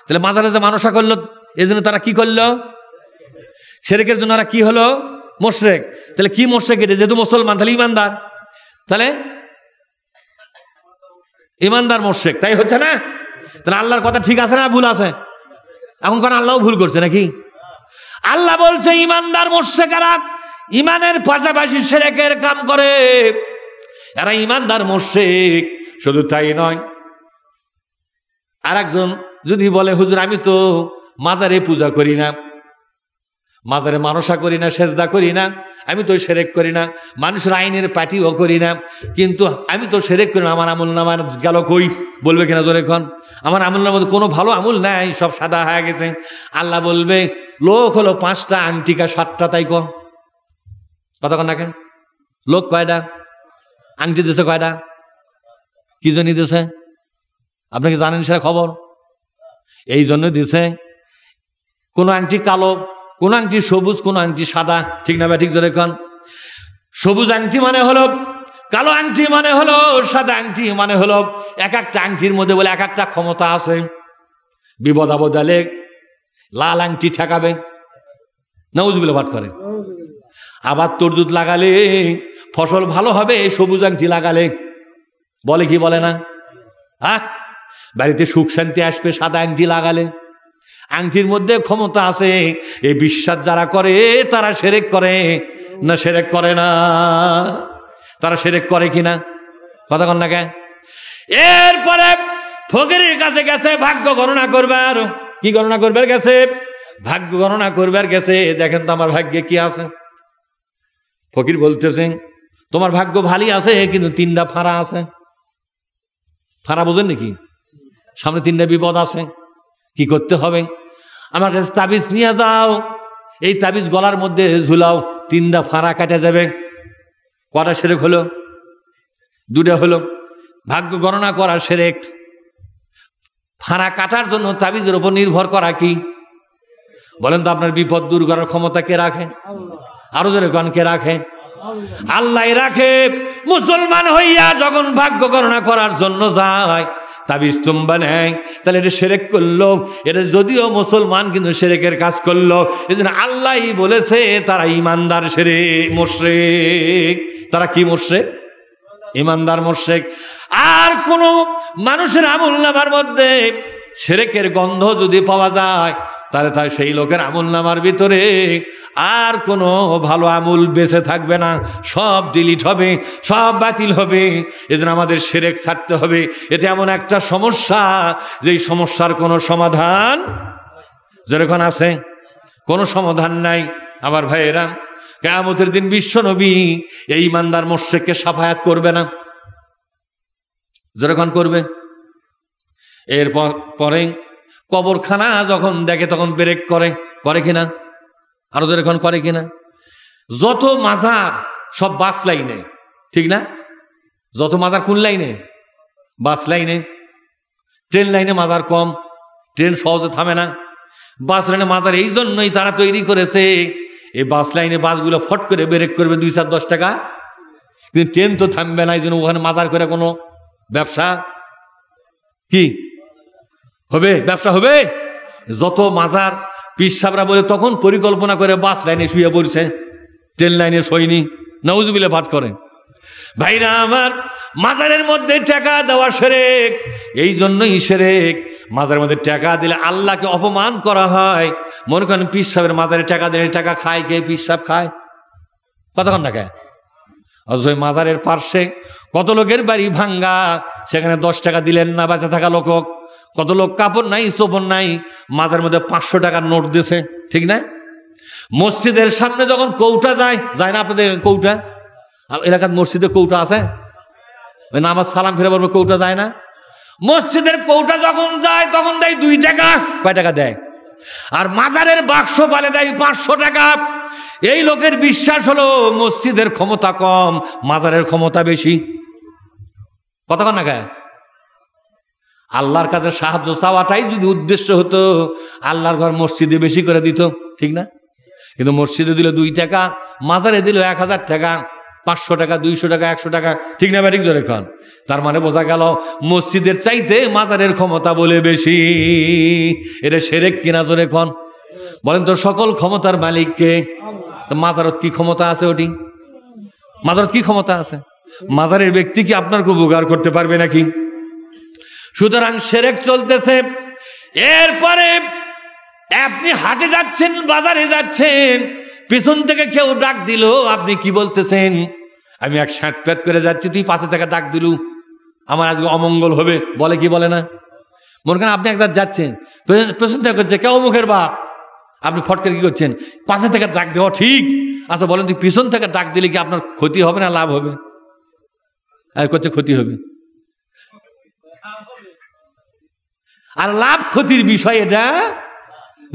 তাহলে মাজারে যে মানুষা করলো এই জন্য তারা কি করলো সেরেকের জন্য ওরা কি হলো মোশরেক তাহলে কি মোশরেক এটা যেহেতু মুসলমান তাহলে ইমানদার তাহলে ইমানদার মোর্শেক তাই হচ্ছে না তাহলে আল্লাহর কথা ঠিক আছে না ভুল আছে এখন কোন আল্লাহ ভুল করছে নাকি আল্লাহ বলছে ইমানদার আর ইমানের পাশাপাশি সেরেকের কাম করে এরা ইমানদার মোর্শেক শুধু তাই নয় আর একজন যদি বলে হুজুর আমি তো মাজারে পূজা করি না মাজারে মানসা করি না সেজদা করি না আমি তো সেরেক করি না মানুষের আইনের পার্টিও করি না কিন্তু আমি তো সেরেক করি না আমার আমল নামার গেল কই বলবে কিনা জোরে খন আমার আমল নামার কোনো ভালো আমল নাই সব সাদা হয়ে গেছে আল্লাহ বলবে লোক হলো পাঁচটা আংটিকা সাতটা তাই ক কতক্ষণ নাকে লোক কয়টা আংটি দিছে কয়টা কি জন্য দিছে আপনি কি জানেন সেটা খবর এই জন্য দিছে কোনো আংটি কালো কোন আংটি সবুজ কোন আংটি সাদা ঠিক না ঠিক জোরে কন সবুজ আংটি মানে হলো কালো আংটি মানে হলো সাদা আংটি মানে হলো এক একটা আংটির মধ্যে বলে এক একটা ক্ষমতা আছে বিপদ আপদ এলে লাল আংটি ঠেকাবে নৌজগুলো ভাট করে আবার তরজুত লাগালে ফসল ভালো হবে সবুজ আংটি লাগালে বলে কি বলে না হ্যাঁ বাড়িতে সুখ শান্তি আসবে সাদা আংটি লাগালে আংটির মধ্যে ক্ষমতা আছে এই বিশ্বাস যারা করে তারা সেরেক করে না সেরেক করে না তারা সেরেক করে কিনা কথা কন না কে এরপরে ফকিরের কাছে গেছে ভাগ্য গণনা করবার কি গণনা করবার গেছে ভাগ্য গণনা করবার গেছে দেখেন তো আমার ভাগ্যে কি আছে ফকির বলতেছে তোমার ভাগ্য ভালি আছে কিন্তু তিনটা ফাঁড়া আছে ফাঁড়া বোঝেন নাকি সামনে তিনটা বিপদ আছে কি করতে হবে আমার কাছে তাবিজ নিয়ে যাও এই তাবিজ গলার মধ্যে ঝুলাও তিনটা ফাঁড়া কাটা যাবে কটা সেরেক হলো দুটা হলো ভাগ্য গণনা করা সেরেক ফাঁড়া কাটার জন্য তাবিজের উপর নির্ভর করা কি বলেন তো আপনার বিপদ দূর করার ক্ষমতা কে রাখে আরো জোরে গণ কে রাখে আল্লাহ রাখে মুসলমান হইয়া যখন ভাগ্য গণনা করার জন্য যায় তাবিজ তুম্বা নেয় তাহলে এটা সেরেক করলো এটা যদিও মুসলমান কিন্তু সেরেকের কাজ করলো এই জন্য আল্লাহ বলেছে তারা ইমানদার সেরে মোশরে তারা কি মোশরে ইমানদার মোশরেক আর কোনো মানুষের আমল নামার মধ্যে সেরেকের গন্ধ যদি পাওয়া যায় তাহলে তাই সেই লোকের আমল নামার ভিতরে আর কোনো ভালো আমুল বেঁচে থাকবে না সব ডিলিট হবে সব বাতিল হবে এজন্য আমাদের সেরেক ছাড়তে হবে এটা এমন একটা সমস্যা যেই সমস্যার কোনো সমাধান যেরকম আছে কোনো সমাধান নাই আমার ভাইয়েরা কেয়ামতের দিন বিশ্বনবী এই ইমানদার মোর্শেককে সাফায়াত করবে না যেরকম করবে এরপর পরে কবরখানা যখন দেখে তখন ব্রেক করে করে কিনা আরো এখন করে কিনা যত মাজার সব বাস লাইনে ঠিক না যত মাজার কোন লাইনে বাস লাইনে ট্রেন লাইনে মাজার কম ট্রেন সহজে থামে না বাস লাইনে মাজার এই জন্যই তারা তৈরি করেছে এই বাস লাইনে বাসগুলো ফট করে ব্রেক করবে দুই চার দশ টাকা কিন্তু ট্রেন তো থামবে না এই জন্য ওখানে মাজার করে কোনো ব্যবসা কি হবে ব্যবসা হবে যত মাজার পিস সাবরা বলে তখন পরিকল্পনা করে বাস লাইনে শুয়ে পড়ছে ট্রেন লাইনে শোয়নি নাউজুবিলে ভাট করেন ভাইরা আমার মাজারের মধ্যে টাকা দেওয়া সেরেক এই জন্যই ইসেরেক মাজারের মধ্যে টাকা দিলে আল্লাহকে অপমান করা হয় মনে করেন পিস সাহেবের মাজারে টাকা দিলে টাকা খায় কে পিস সাহেব খায় কতক্ষণ না খায় অজয় মাজারের পার্শ্বে কত লোকের বাড়ি ভাঙ্গা সেখানে দশ টাকা দিলেন না বেঁচে থাকা লোকক কত লোক কাপড় নাই চোপড় নাই মাজার মধ্যে পাঁচশো টাকার নোট দিছে ঠিক না মসজিদের সামনে যখন কৌটা যায় যায় না আপনাদের কৌটা এলাকার মসজিদে কৌটা আছে ওই নামাজ সালাম ফিরে বলবো কৌটা যায় না মসজিদের কৌটা যখন যায় তখন দেয় দুই টাকা কয় টাকা দেয় আর মাজারের বাক্স পালে দেয় পাঁচশো টাকা এই লোকের বিশ্বাস হলো মসজিদের ক্ষমতা কম মাজারের ক্ষমতা বেশি কতক্ষণ না গায় আল্লাহর কাছে সাহায্য চাওয়াটাই যদি উদ্দেশ্য হতো আল্লাহর ঘর মসজিদে বেশি করে দিত ঠিক না কিন্তু মসজিদে দিল দুই টাকা মাজারে দিল এক হাজার টাকা পাঁচশো টাকা দুইশো টাকা একশো টাকা ঠিক না ব্যাটিক জোরে খান তার মানে বোঝা গেল মসজিদের চাইতে মাজারের ক্ষমতা বলে বেশি এটা সেরে কিনা জোরে খন বলেন তো সকল ক্ষমতার মালিককে মাজারত কি ক্ষমতা আছে ওটি মাজারত কি ক্ষমতা আছে মাজারের ব্যক্তি কি আপনার খুব উপকার করতে পারবে নাকি সুতরাং সেরেক চলতেছে এরপরে আপনি হাটে যাচ্ছেন বাজারে যাচ্ছেন পিছন থেকে কেউ ডাক দিল আপনি কি বলতেছেন আমি এক সাঁট প্যাট করে যাচ্ছি তুই পাশে থেকে ডাক দিলু আমার আজকে অমঙ্গল হবে বলে কি বলে না মনে করেন আপনি একবার যাচ্ছেন পেছন থেকে করছে কেউ মুখের বাপ আপনি ফটকার কি করছেন পাশে থেকে ডাক দেওয়া ঠিক আচ্ছা বলেন তুই পিছন থেকে ডাক দিলে কি আপনার ক্ষতি হবে না লাভ হবে হ্যাঁ, করছে ক্ষতি হবে আর লাভ ক্ষতির বিষয় এটা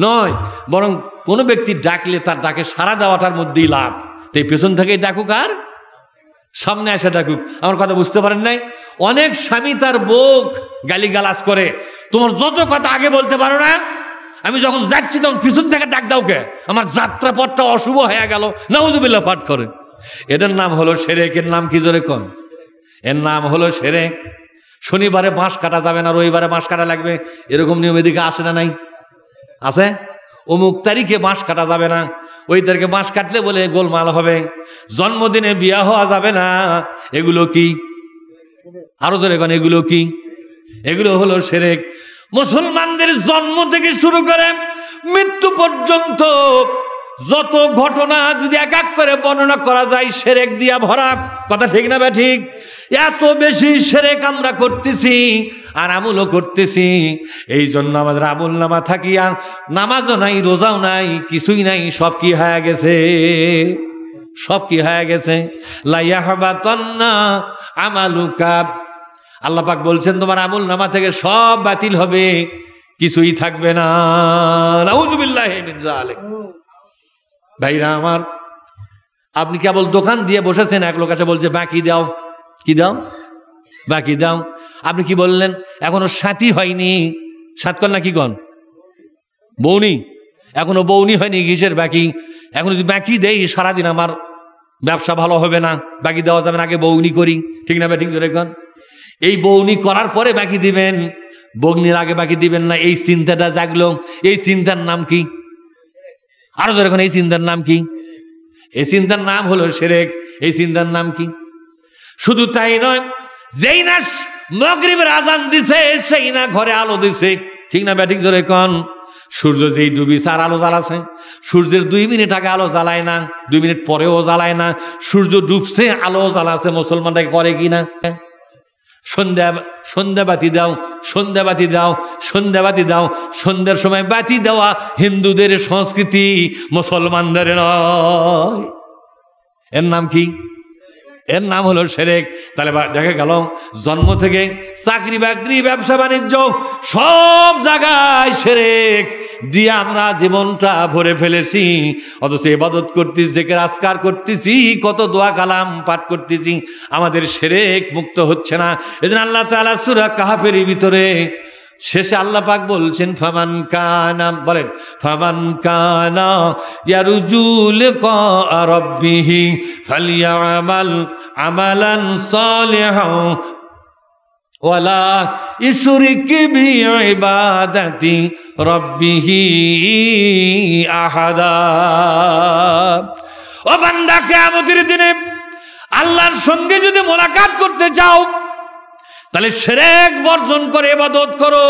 নয় বরং কোনো ব্যক্তি ডাকলে তার ডাকে সারা দেওয়াটার মধ্যেই লাভ তাই পেছন থেকে ডাকুক আর সামনে আসে ডাকুক আমার কথা বুঝতে পারেন নাই অনেক স্বামী তার বোক গালি গালাস করে তোমার যত কথা আগে বলতে পারো না আমি যখন যাচ্ছি তখন পিছন থেকে ডাক দাও কে আমার যাত্রা পথটা অশুভ হয়ে গেল নাউজুবিল্লা পাঠ করে এটার নাম হলো সেরেকের নাম কি জোরে কন এর নাম হলো সেরেক শনিবারে বাঁশ কাটা যাবে না রবিবারে বাঁশ কাটা লাগবে এরকম নিয়ম এদিকে আসে না নাই আছে অমুক তারিখে বাঁশ কাটা যাবে না ওই তারিখে বাঁশ কাটলে বলে গোলমাল হবে জন্মদিনে বিয়া হওয়া যাবে না এগুলো কি আরো জোরে কেন এগুলো কি এগুলো হলো সেরেক মুসলমানদের জন্ম থেকে শুরু করে মৃত্যু পর্যন্ত যত ঘটনা যদি এক এক করে বর্ণনা করা যায় সেরেক দিয়া ভরা কথা ঠিক না ঠিক এত বেশি সেরেক আমরা করতেছি আর আমুলও করতেছি এই জন্য আমাদের আমুল নামা থাকি আর নামাজও নাই রোজাও নাই কিছুই নাই সব কি হয়ে গেছে সব কি হয়ে গেছে লাইয়াহবা তন্না আমালুকা আল্লাপাক বলছেন তোমার আমুল নামা থেকে সব বাতিল হবে কিছুই থাকবে না ভাইরা আমার আপনি কেবল দোকান দিয়ে বসেছেন এক লোক আছে বলছে বাকি দাও কি দাও বাকি দাও আপনি কি বললেন এখনো সাথী হয়নি সাতকল না কি কন বৌনি এখনো বৌনি হয়নি ঘিসের বাকি এখন যদি বাকি দেই সারাদিন আমার ব্যবসা ভালো হবে না বাকি দেওয়া যাবে না আগে বৌনি করি ঠিক না ঠিক জোরে কন এই বৌনি করার পরে বাকি দিবেন বগ্নির আগে বাকি দিবেন না এই চিন্তাটা জাগলো এই চিন্তার নাম কি আরো এখন এই চিন্তার নাম কি এই চিন্তার নাম হলো সেরেক এই চিন্তার নাম কি শুধু তাই নয় যেই না মগরিবের আজান দিছে সেই না ঘরে আলো দিছে ঠিক না ব্যাটিক জোরে কন সূর্য যেই ডুবি আর আলো জ্বালাছে সূর্যের দুই মিনিট আগে আলো জ্বালায় না দুই মিনিট পরেও জ্বালায় না সূর্য ডুবছে আলো জ্বালাছে মুসলমানরা করে কি না সন্ধ্যা সন্ধ্যা বাতি দাও সন্ধ্যা বাতি দাও সন্ধ্যাবাতি দাও সন্ধ্যার সময় বাতি দেওয়া হিন্দুদের সংস্কৃতি মুসলমানদের নয় এর নাম কি এর নাম হলো সেরেক তাহলে দেখা গেল জন্ম থেকে চাকরি বাকরি ব্যবসা বাণিজ্য সব জায়গায় সেরেক দিয়ে আমরা জীবনটা ভরে ফেলেছি অথচ এবাদত করতেছি যে রাজকার করতেছি কত দোয়া কালাম পাঠ করতেছি আমাদের সেরেক মুক্ত হচ্ছে না এজন্য আল্লাহ তালা সুরা কাহাফের ভিতরে শেষে আল্লাহ পাক বলছেন ফামান কানা বলেন ফামান কানা ইয়ারুজুল কারব্বিহি ফালিয়ামাল আমালান সালিহাও ওয়ালা ইশরিক বিইবাদাতি রব্বিহি আহাদা ও বান্দা কিয়ামতের দিনে আল্লাহর সঙ্গে যদি মোলাকাত করতে চাও তাহলে সেরেক বর্জন করে এবাদত করো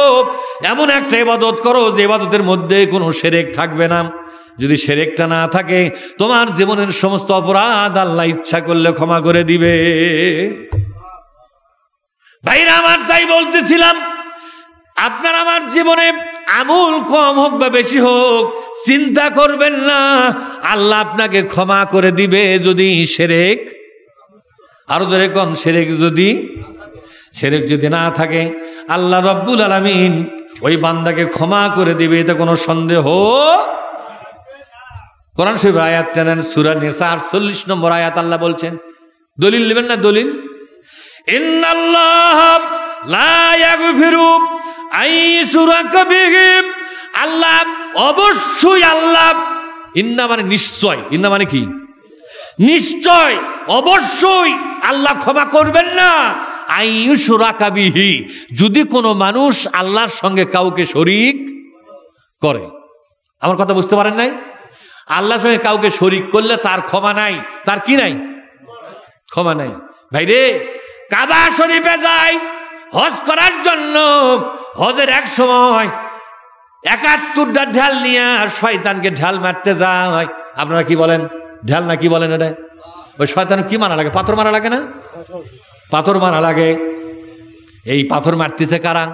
এমন একটা এবাদত করো যে এবাদতের মধ্যে কোনো সেরেক থাকবে না যদি সেরেকটা না থাকে তোমার জীবনের সমস্ত অপরাধ আল্লাহ ইচ্ছা করলে ক্ষমা করে দিবে ভাইরা আমার তাই বলতেছিলাম আপনার আমার জীবনে আমুল কম হোক বা বেশি হোক চিন্তা করবেন না আল্লাহ আপনাকে ক্ষমা করে দিবে যদি সেরেক আরো যেরকম সেরেক যদি সেরেক যদি না থাকে আল্লাহ রব্বুল আলমিন ওই বান্দাকে ক্ষমা করে দেবে এতে কোনো সন্দেহ কোরআন শরীফ আয়াত জানেন সুরা নেশা আটচল্লিশ নম্বর আয়াত আল্লাহ বলছেন দলিল নেবেন না দলিল আল্লাহ অবশ্যই আল্লাহ ইন্না মানে মানে নিশ্চয় অবশ্যই আল্লাহ ক্ষমা করবেন না আইসুরাকাবিহি যদি কোনো মানুষ আল্লাহর সঙ্গে কাউকে শরিক করে আমার কথা বুঝতে পারেন নাই আল্লাহর সঙ্গে কাউকে শরিক করলে তার ক্ষমা নাই তার কি নাই ক্ষমা নাই ভাই রে কাবা শরীফে যাই হজ করার জন্য হজের এক সময় একাত্তরটা ঢাল নিয়ে আর শয়তানকে ঢাল মারতে যায় আপনারা কি বলেন ঢাল না কি বলেন এটা ওই শয়তান কি মারা লাগে পাথর মারা লাগে না পাথর মারা লাগে এই পাথর মারতেছে কারা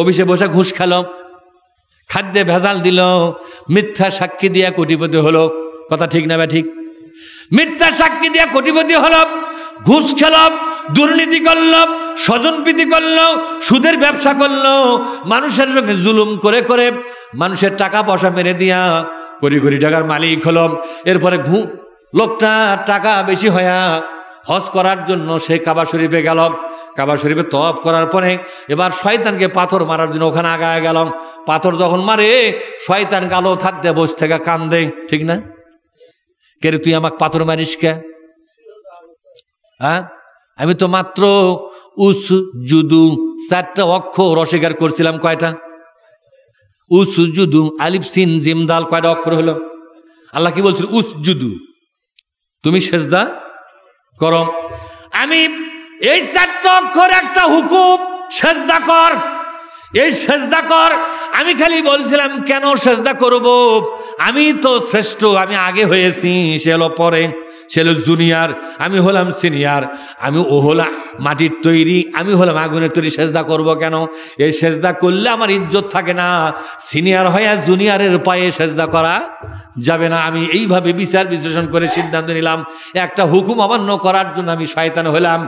অফিসে বসে ঘুষ খেল খাদ্যে ভেজাল দিল মিথ্যা সাক্ষী দিয়া কোটিপতি হলো কথা ঠিক না ঠিক মিথ্যা সাক্ষী দিয়া কোটিপতি হল ঘুষ খেল দুর্নীতি করল স্বজনপ্রীতি করল সুদের ব্যবসা করল মানুষের সঙ্গে জুলুম করে করে মানুষের টাকা পয়সা মেরে দিয়া কোটি কোটি টাকার মালিক হলম এরপরে ঘু লোকটা টাকা বেশি হয়া হজ করার জন্য সে কাবা শরীফে গেল কাবা শরীফে তপ করার পরে এবার শয়তানকে পাথর মারার জন্য ওখানে আগায় গেল পাথর যখন মারে শয়তান গালো থাকতে বসে থেকে কান্দে ঠিক না কে তুই আমাকে পাথর মারিস কে হ্যাঁ আমি তো মাত্র উস জুদু চারটা অক্ষর অস্বীকার করছিলাম কয়টা উস জুদু আলিফ সিন জিমদাল কয়টা অক্ষর হলো আল্লাহ কি বলছিল উস জুদু তুমি শেষদা করো আমি এই চারটা অক্ষর একটা হুকুম সেজদা কর এই সেজদা কর আমি খালি বলছিলাম কেন সেজদা করব আমি তো শ্রেষ্ঠ আমি আগে হয়েছি সে হলো পরে সে হলো জুনিয়র আমি হলাম সিনিয়র আমি ও হলা মাটির তৈরি আমি হলাম আগুনের তৈরি সেজদা করব কেন এই সেজদা করলে আমার ইজ্জত থাকে না সিনিয়র হয়ে জুনিয়রের পায়ে সেজদা করা যাবে না আমি এইভাবে বিচার বিশ্লেষণ করে সিদ্ধান্ত নিলাম একটা হুকুম অমান্য করার জন্য আমি শয়তান হলাম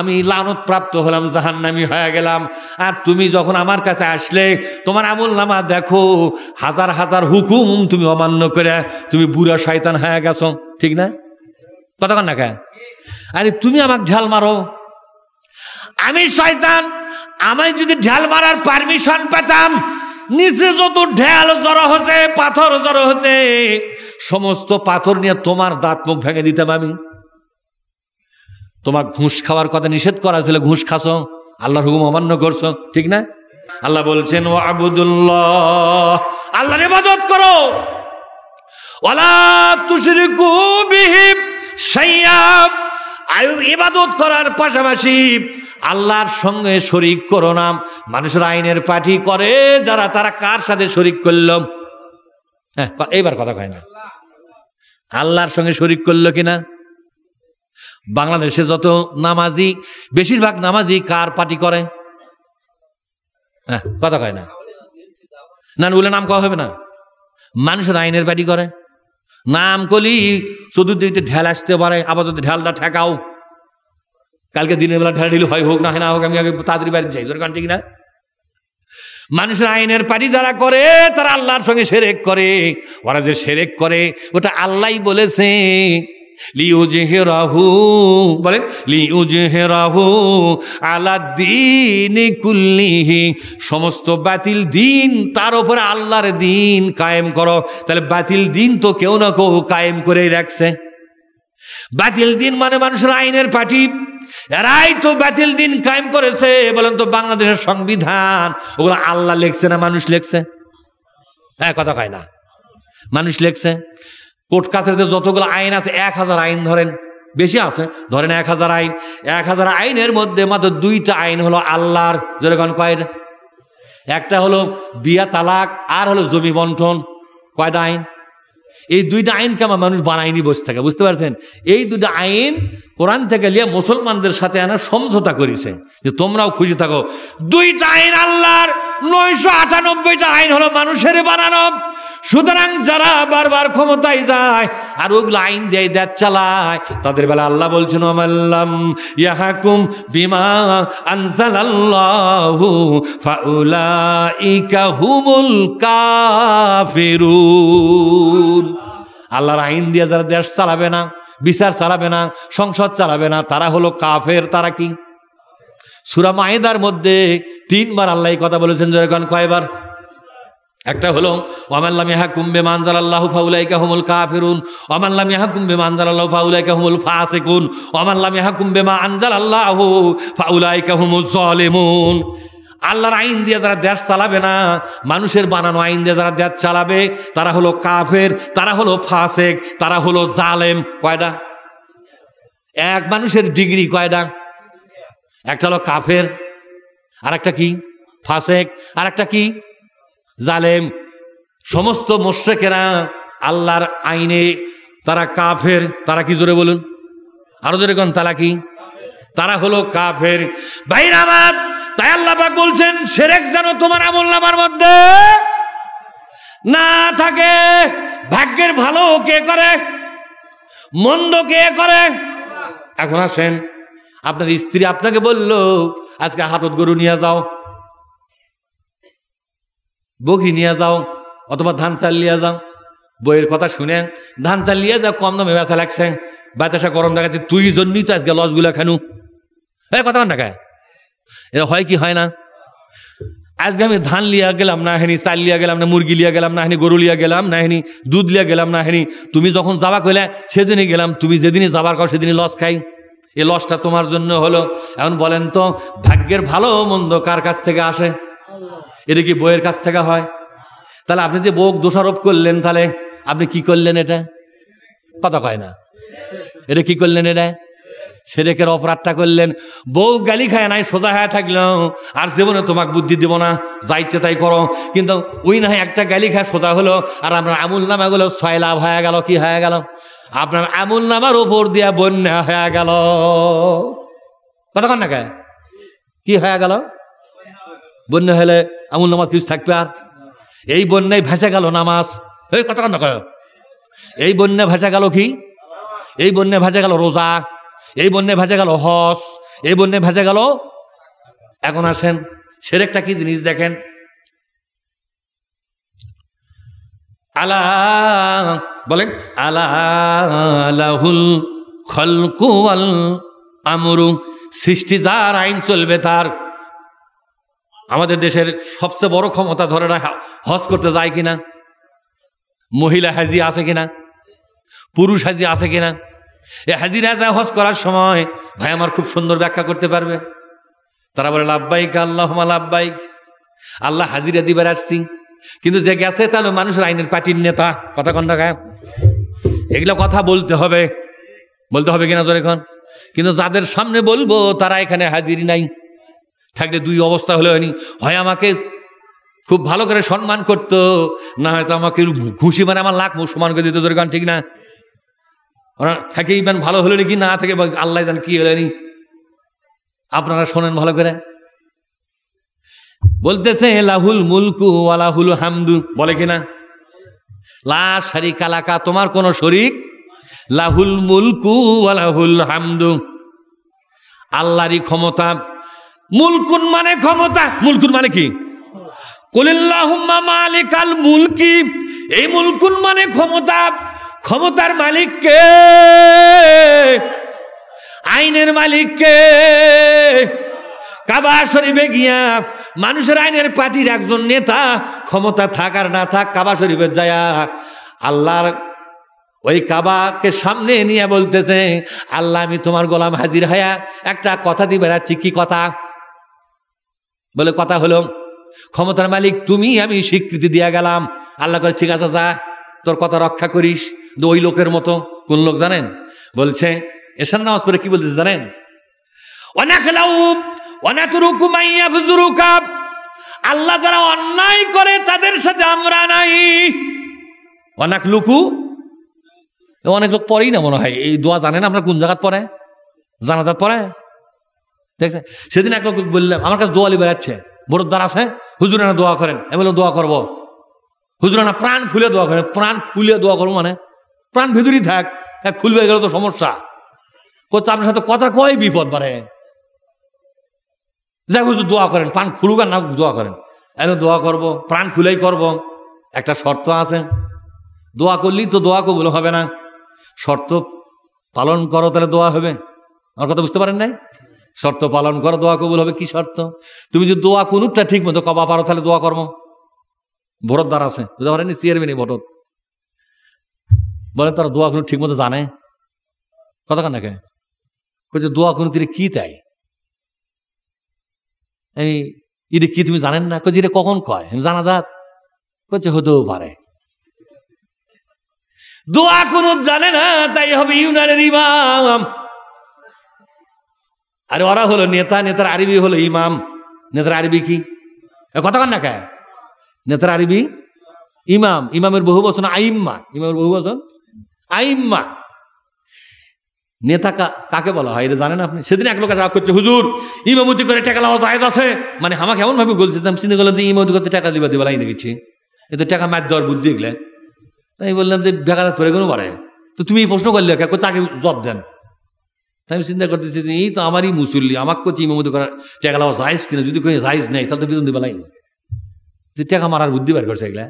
আমি লানত প্রাপ্ত হলাম জাহান্নামি হয়ে গেলাম আর তুমি যখন আমার কাছে আসলে তোমার আমল নামা দেখো হাজার হাজার হুকুম তুমি অমান্য করে তুমি বুড়া শয়তান হয়ে গেছো ঠিক না কতক্ষণ না কেন আরে তুমি আমাকে ঢাল মারো আমি শয়তান আমি যদি ঢাল মারার পারমিশন পেতাম নিচে যত ঢেল জড়ো হচ্ছে পাথর জড়ো হচ্ছে সমস্ত পাথর নিয়ে তোমার দাঁত মুখ ভেঙে দিতাম আমি তোমার ঘুষ খাওয়ার কথা নিষেধ করা ছিল ঘুষ খাস আল্লাহর হুকুম অমান্য করছ ঠিক না আল্লাহ বলছেন ও আবুদুল্লাহ আল্লাহর ইবাদত করো ওলা তুশরিকু বিহি সাইয়াব আয়ুব ইবাদত করার পাশাপাশি আল্লাহর সঙ্গে শরিক করো না মানুষের আইনের পাঠি করে যারা তারা কার সাথে শরিক করল হ্যাঁ এইবার কথা কয় না আল্লাহর সঙ্গে শরিক করলো কিনা বাংলাদেশে যত নামাজি বেশিরভাগ নামাজি কার পার্টি করে হ্যাঁ কথা কয় না না বলে নাম কওয়া হবে না মানুষের আইনের পার্টি করে নাম কলি চতুর্দিকে ঢেল আসতে পারে আবার যদি ঢেলটা ঠেকাও কালকে দিনের বেলা ঢেলা ঢিল হয় হোক না হয় না হোক আমি আগে তাড়াতাড়ি বাড়ি যাই দরকার ঠিক না মানুষের আইনের পারি যারা করে তারা আল্লাহর সঙ্গে সেরেক করে ওরা যে সেরেক করে ওটা আল্লাহ বলেছে লিউজেহেরাহু বলেন লিউজেহেরাহু আলা দিন কুল্লিহি সমস্ত বাতিল দিন তার উপরে আল্লাহর দিন কায়েম করো তাহলে বাতিল দিন তো কেউ না কেউ কায়েম করে রাখছে বাতিল দিন মানে মানুষের আইনের পার্টি এরাই তো বাতিল দিন কায়েম করেছে বলেন তো বাংলাদেশের সংবিধান ওগুলো আল্লাহ লেখছে না মানুষ লেখছে হ্যাঁ কথা কয় না মানুষ লেখছে কোর্ট কাছারিতে যতগুলো আইন আছে এক হাজার আইন ধরেন বেশি আছে ধরেন এক হাজার আইন এক হাজার আইনের মধ্যে মাত্র দুইটা আইন হলো আল্লাহর যেরকম কয়েদা একটা হলো বিয়া তালাক আর হলো জমি বন্টন কয়টা আইন এই দুইটা আইনকে আমার মানুষ বানায়নি বসে থাকে বুঝতে পারছেন এই দুইটা আইন কোরআন থেকে লিয়ে মুসলমানদের সাথে আনা সমঝোতা করেছে যে তোমরাও খুশি থাকো দুইটা আইন আল্লাহর নয়শো আটানব্বইটা আইন হলো মানুষের বানানব সুতরাং যারা বারবার ক্ষমতায় যায় আর ওগুলো আইন দেয় দেয় চালায় তাদের বেলা আল্লাহ বলছেন আমাল্লাম ইয়াহাকুম বিমা আনসালাল্লাহু ফাউলাইকা হুমুল কাফেরু আল্লাহর আইন দিয়ে যারা দেশ চালাবে না বিচার চালাবে না সংসদ চালাবে না তারা হলো কাফের তারা কি সুরা মায়েদার মধ্যে তিনবার আল্লাহ কথা বলেছেন যেরকম কয়বার একটা হলো অমাল্লাম ইহা কুম্বে মানজাল আল্লাহ ফাউলাইকা হুমুল কাফিরুন অমাল্লাম ইহা কুম্বে মানজাল আল্লাহ ফাউলাইকা হুমুল ফাসিকুন অমাল্লাম ইহা কুম্বে মা আনজাল আল্লাহ ফাউলাইকা হুমুল জলিমুন আল্লাহর আইন দিয়ে যারা দেশ চালাবে না মানুষের বানানো আইন দিয়ে যারা দেশ চালাবে তারা হলো কাফের তারা হলো ফাসেক তারা হলো জালেম কয়টা এক মানুষের ডিগ্রি কয়টা একটা হলো কাফের আর একটা কি ফাসেক আর একটা কি জালেম সমস্ত মোশেকেরা আল্লাহর আইনে তারা কাফের তারা কি জোরে বলুন আরো জোরে কন তালা কি তারা হলো কাফের বাইরাবাদ তাই আল্লাপাক বলছেন সেরেক যেন তোমার আমল নামার মধ্যে না থাকে ভাগ্যের ভালো কে করে মন্দ কে করে এখন আসেন আপনার স্ত্রী আপনাকে বলল আজকে হাতত গরু নিয়ে যাও বকরি নিয়ে যাও অথবা ধান চাল নিয়ে যাও বইয়ের কথা শুনে ধান চাল নিয়ে যাও কম দামে বেচা লাগছে বাতাসা গরম দেখাচ্ছে তুই জন্যই তো আজকে লসগুলা খানু হ্যাঁ কথা না দেখায় এটা হয় কি হয় না আজকে আমি ধান লিয়া গেলাম না হেনি চাল লিয়া গেলাম না মুরগি লিয়া গেলাম না হেনি গরু লিয়া গেলাম না হেনি দুধ লিয়া গেলাম না হেনি তুমি যখন যাবা কইলে সেদিনই গেলাম তুমি যেদিনই যাবার কর সেদিনই লস খাই এই লসটা তোমার জন্য হলো এখন বলেন তো ভাগ্যের ভালো মন্দ কার কাছ থেকে আসে এটা কি বইয়ের কাছ থেকে হয় তাহলে আপনি যে বউ দোষারোপ করলেন তাহলে আপনি কি করলেন এটা কথা কয় না এটা কি করলেন এটা সেরেকের অপরাধটা করলেন বউ গালি খায় নাই সোজা হয়ে থাকলাম আর জীবনে তোমাকে বুদ্ধি দেব না যাই চেতাই তাই করো কিন্তু ওই না একটা গালি খায় সোজা হলো আর আপনার আমুল নামাগুলো ছয় লাভ হয়ে গেল কি হয়ে গেল আপনার আমুল নামার ওপর দিয়া বন্যা হয়ে গেল কথা কন না কে কি হয়ে গেল বন্যা হলে আমুল নামাজ কিছু থাকবে আর এই বন্যায় ভেসে গেল নামাজ এই কথা কেন এই বন্যা ভেসে গেল কি এই বন্যা ভেসে গেল রোজা এই বন্যা ভেসে গেল হস এই বন্যা ভেসে গেল এখন আসেন সের একটা কি জিনিস দেখেন আলা বলেন আলা লাহুল খলকুয়াল আমরু সৃষ্টি যার আইন চলবে তার আমাদের দেশের সবচেয়ে বড় ক্ষমতা ধরে রাখা হজ করতে যায় কিনা মহিলা হাজি আছে কিনা পুরুষ হাজি আছে কিনা এ হাজিরা যায় হজ করার সময় ভাই আমার খুব সুন্দর ব্যাখ্যা করতে পারবে তারা বলে লাভবাইক আল্লাহ লাভবাইক আল্লাহ হাজিরা দিবার আসছি কিন্তু যে গেছে তাহলে মানুষের আইনের পার্টির নেতা কথা কন টাকা এগুলো কথা বলতে হবে বলতে হবে কিনা জোর এখন কিন্তু যাদের সামনে বলবো তারা এখানে হাজির নাই থাকলে দুই অবস্থা হলে হয়নি হয় আমাকে খুব ভালো করে সম্মান করত না হয়তো আমাকে ঘুষি মানে আমার লাখ সম্মান করে দিত কারণ ঠিক না ওরা থাকে ইমান ভালো হলো নাকি না থেকে আল্লাহ জান কি হলেনি আপনারা শোনেন ভালো করে বলতেছে লাহুল মুলকু আলাহুল হামদু বলে কিনা লা সারি কালাকা তোমার কোন শরিক লাহুল মুলকু আলাহুল হামদু আল্লাহরই ক্ষমতা মুলকুন মানে ক্ষমতা মুলকুন মানে কি কলিল্লাহুম্মা মালিকাল মুলকি এই মুলকুন মানে ক্ষমতা ক্ষমতার মালিককে আইনের মালিককে কাবা শরীফে গিয়া মানুষের আইনের পার্টির একজন নেতা ক্ষমতা থাকার না থাক কাবা শরীফে যায়া আল্লাহর ওই কাবাকে সামনে নিয়ে বলতেছে আল্লাহ আমি তোমার গোলাম হাজির হয়া একটা কথা দিয়ে বেড়াচ্ছি কি কথা বলে কথা হলো ক্ষমতার মালিক তুমি আমি স্বীকৃতি দিয়ে গেলাম আল্লাহ করে ঠিক আছে যা তোর কথা রক্ষা করিস ওই লোকের মতো কোন লোক জানেন বলছে এসান নামাজ পরে কি বলতেছে জানেন অনেক লাউব অনেক রুকুমাইয়া ফুজুরুকাপ আল্লাহ যারা অন্যায় করে তাদের সাথে আমরা নাই অনেক লুকু অনেক লোক পড়েই না মনে হয় এই দোয়া জানেন আমরা কোন জায়গাত পড়ে জানাজাত পড়ে দেখছেন সেদিন এক লোক বললাম আমার কাছে দোয়ালি বেড়াচ্ছে বড় দ্বার আছে হুজুরানা দোয়া করেন আমি বললাম দোয়া করবো হুজুরানা প্রাণ খুলে দোয়া করেন প্রাণ খুলে দোয়া করবো মানে প্রাণ ভিতরেই থাক এক খুলবে গেলে তো সমস্যা করছে আপনার সাথে কথা কয় বিপদ বাড়ে যাই হুজুর দোয়া করেন প্রাণ খুলুক আর না দোয়া করেন এনে দোয়া করব প্রাণ খুলেই করব একটা শর্ত আছে দোয়া করলেই তো দোয়া কবুল হবে না শর্ত পালন করো তাহলে দোয়া হবে আমার কথা বুঝতে পারেন নাই শর্ত পালন করো দোয়া কবুল হবে কি শর্ত তুমি যদি দোয়া কোনটা ঠিক মতো কবা পারো তাহলে দোয়া কর্ম ভোরত দ্বার আছে বুঝতে পারেনি চেয়ারম্যান ভোটত বলে তারা দোয়া কোনো ঠিক মতো জানে কথা কান নাকি বলছে দোয়া কোনো তিনি কি তাই এই এটা কি তুমি জানেন না কচ্ছে এটা কখন কয় জানা যাত কচ্ছে হতেও পারে দোয়া কোনো জানে না তাই হবে ইউনানের ইমাম আরে ওরা হলো নেতা নেতার আরবি হলো ইমাম নেতার আরবি কি কতক্ষণ না কে নেতার আরবি ইমাম ইমামের বহু বচন আইম্মা ইমামের বহু বচন আইম্মা নেতা কাকে বলা হয় এটা জানেন আপনি সেদিন এক লোক করছে হুজুর ইমামতি করে টাকা লওয়া জায়জ আছে মানে আমাকে এমন ভাবে বলছে আমি চিন্তা করলাম যে ইমামতি করতে টাকা দিবা দিবা লাইনে গেছি এতে টাকা মার দেওয়ার বুদ্ধি এগুলো তাই বললাম যে বেকার পরে কোনো বাড়ে তো তুমি এই প্রশ্ন করলে চাকরি জব দেন আমি চিন্তা করতেছি যে এই তো আমারই মুসল্লি আমাকে করছি ইমামতি করার টাকা লাও কিনা যদি কোনো জাইজ নেই তাহলে তো বেতন দিবে লাইন যে টেকা মারার বুদ্ধি বার করছে এগুলা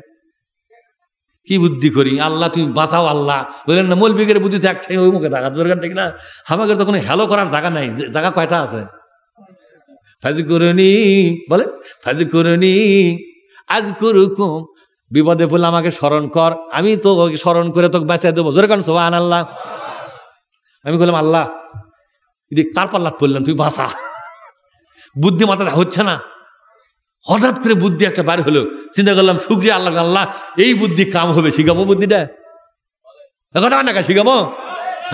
কি বুদ্ধি করি আল্লাহ তুমি বাঁচাও আল্লাহ বললেন না মোল বিগের বুদ্ধি থাক থেকে ওই মুখে টাকা দরকার ঠিক না আমাকে তো কোনো হ্যালো করার জায়গা নাই জায়গা কয়টা আছে ফাজি করুনি বলে ফাজি করুনি আজ করুকুম বিপদে পড়লে আমাকে স্মরণ কর আমি তো স্মরণ করে তোকে বাঁচিয়ে দেবো জোরে সব সোহান আল্লাহ আমি বললাম আল্লাহ দেখ কার পাল্লাত পড়লাম তুই বাসা বুদ্ধি মাথা হচ্ছে না হঠাৎ করে বুদ্ধি একটা বার হলো চিন্তা করলাম শুক্রিয়া আল্লাহ আল্লাহ এই বুদ্ধি কাম হবে শিখাবো বুদ্ধিটা কথা না শিখাবো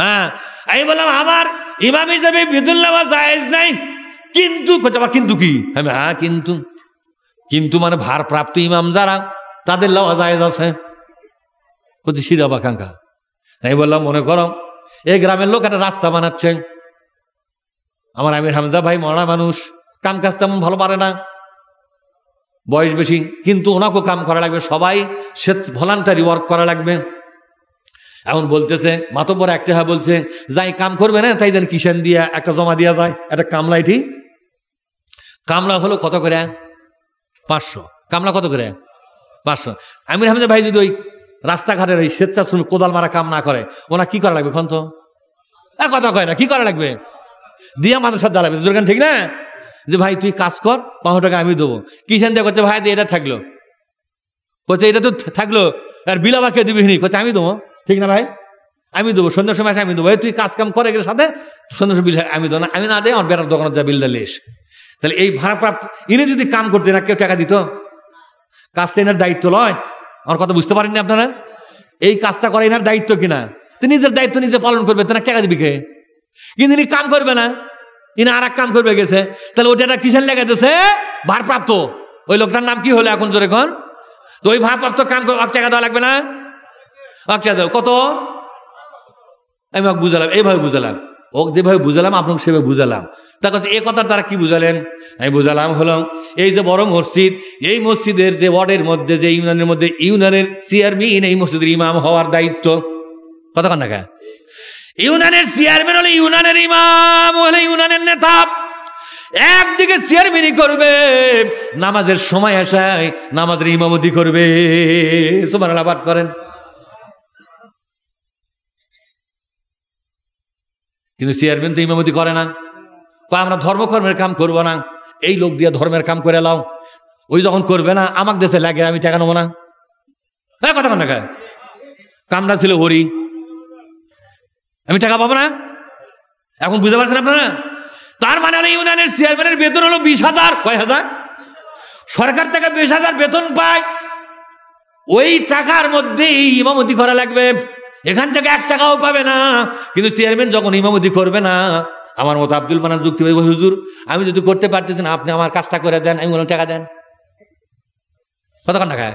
হ্যাঁ আমি বললাম আবার ইমাম হিসাবে বেদুল্লামা জায়েজ নাই কিন্তু আবার কিন্তু কি আমি হ্যাঁ কিন্তু কিন্তু মানে ভারপ্রাপ্ত ইমাম যারা তাদের লওয়া জায়েজ আছে কোথায় শিরা বা কাঙ্কা আমি বললাম মনে করো এই গ্রামের লোক একটা রাস্তা বানাচ্ছে আমার আমির হামজা ভাই মরা মানুষ কাম কাজ তেমন ভালো পারে না বয়স বেশি কিন্তু ওনাকেও কাম করা লাগবে সবাই সে ভলান্টারি ওয়ার্ক করা লাগবে এখন বলতেছে মাতব্বর একটা হ্যাঁ বলছে যাই কাম করবে না তাই যেন কিষেন দিয়া একটা জমা দিয়া যায় একটা কামলাইটি কামলা হলো কত করে পাঁচশো কামলা কত করে পাঁচশো আমির হামজা ভাই যদি ওই রাস্তাঘাটের ওই স্বেচ্ছাশ্রমিক কোদাল মারা কাম না করে ওনা কি করা লাগবে এখন তো কথা কয় না কি করা লাগবে দিয়ে সাথে দাঁড়াবে দোকান ঠিক না যে ভাই তুই কাজ কর পাঁচশো টাকা আমি দেবো কিষান দিয়ে করছে ভাই এটা থাকলো করছে এটা তো থাকলো আর বিল আবার কেউ দিবি নি করছে আমি দেবো ঠিক না ভাই আমি দেবো সন্ধ্যার সময় আমি দেবো তুই কাজ কাম করে গেলে সাথে সন্ধ্যার সময় বিল হ্যাঁ, আমি দেবো না আমি না দেয় আমার বেড়ার দোকানে যা বিল দিলে তাহলে এই ভাড়াপ্রাপ্ত ইনি যদি কাম করতে না কেউ টাকা দিত কাজটা এনার দায়িত্ব নয় আমার কথা বুঝতে পারেননি আপনারা এই কাজটা করে এনার দায়িত্ব কিনা তুই নিজের দায়িত্ব নিজে পালন করবে না টাকা দিবি কে কিন্তু ইনি কাম করবে না ইনি আর কাম করবে গেছে তাহলে ওটা কিসের লেগাইতেছে ভারপ্রাপ্ত ওই লোকটার নাম কি হলো এখন জোরে এখন তো ওই ভারপ্রাপ্ত কাম এক টাকা দেওয়া লাগবে না এক টাকা দেওয়া কত আমি ওকে বুঝালাম এইভাবে বুঝালাম ওকে যেভাবে বুঝালাম আপনাকে সেভাবে বুঝালাম তার কাছে এ কথার তারা কি বুঝালেন আমি বুঝালাম হলাম এই যে বড় মসজিদ এই মসজিদের যে ওয়ার্ডের মধ্যে যে ইউনিয়নের মধ্যে ইউনিয়নের চেয়ারম্যান এই মসজিদের ইমাম হওয়ার দায়িত্ব কতক্ষণ না কে ইউনানের চেয়ারম্যান হলে ইউনানের ইমাম হলে ইউনানের নেতা একদিকে চেয়ারম্যানই করবে নামাজের সময় আসায় নামাজের ইমামতি করবে সুমান পাঠ করেন কিন্তু চেয়ারম্যান তো ইমামতি করে না কয় আমরা ধর্মকর্মের কাম করব না এই লোক দিয়ে ধর্মের কাম করে লাও ওই যখন করবে না আমাকে দেশে লাগে আমি টেকা নেবো না হ্যাঁ, কথা কেন কামরা ছিল হরি আমি টাকা পাবো না এখন বুঝতে পারছেন আপনারা তার মানে ইউনিয়নের চেয়ারম্যানের বেতন হলো বিশ হাজার কয় হাজার সরকার থেকে বিশ হাজার বেতন পায় ওই টাকার মধ্যেই ইমামতি করা লাগবে এখান থেকে এক টাকাও পাবে না কিন্তু চেয়ারম্যান যখন ইমামতি করবে না আমার মতো আব্দুল মানার যুক্তি হুজুর আমি যদি করতে পারতেছেন আপনি আমার কাজটা করে দেন আমি বললাম টাকা দেন কতক্ষণ টাকা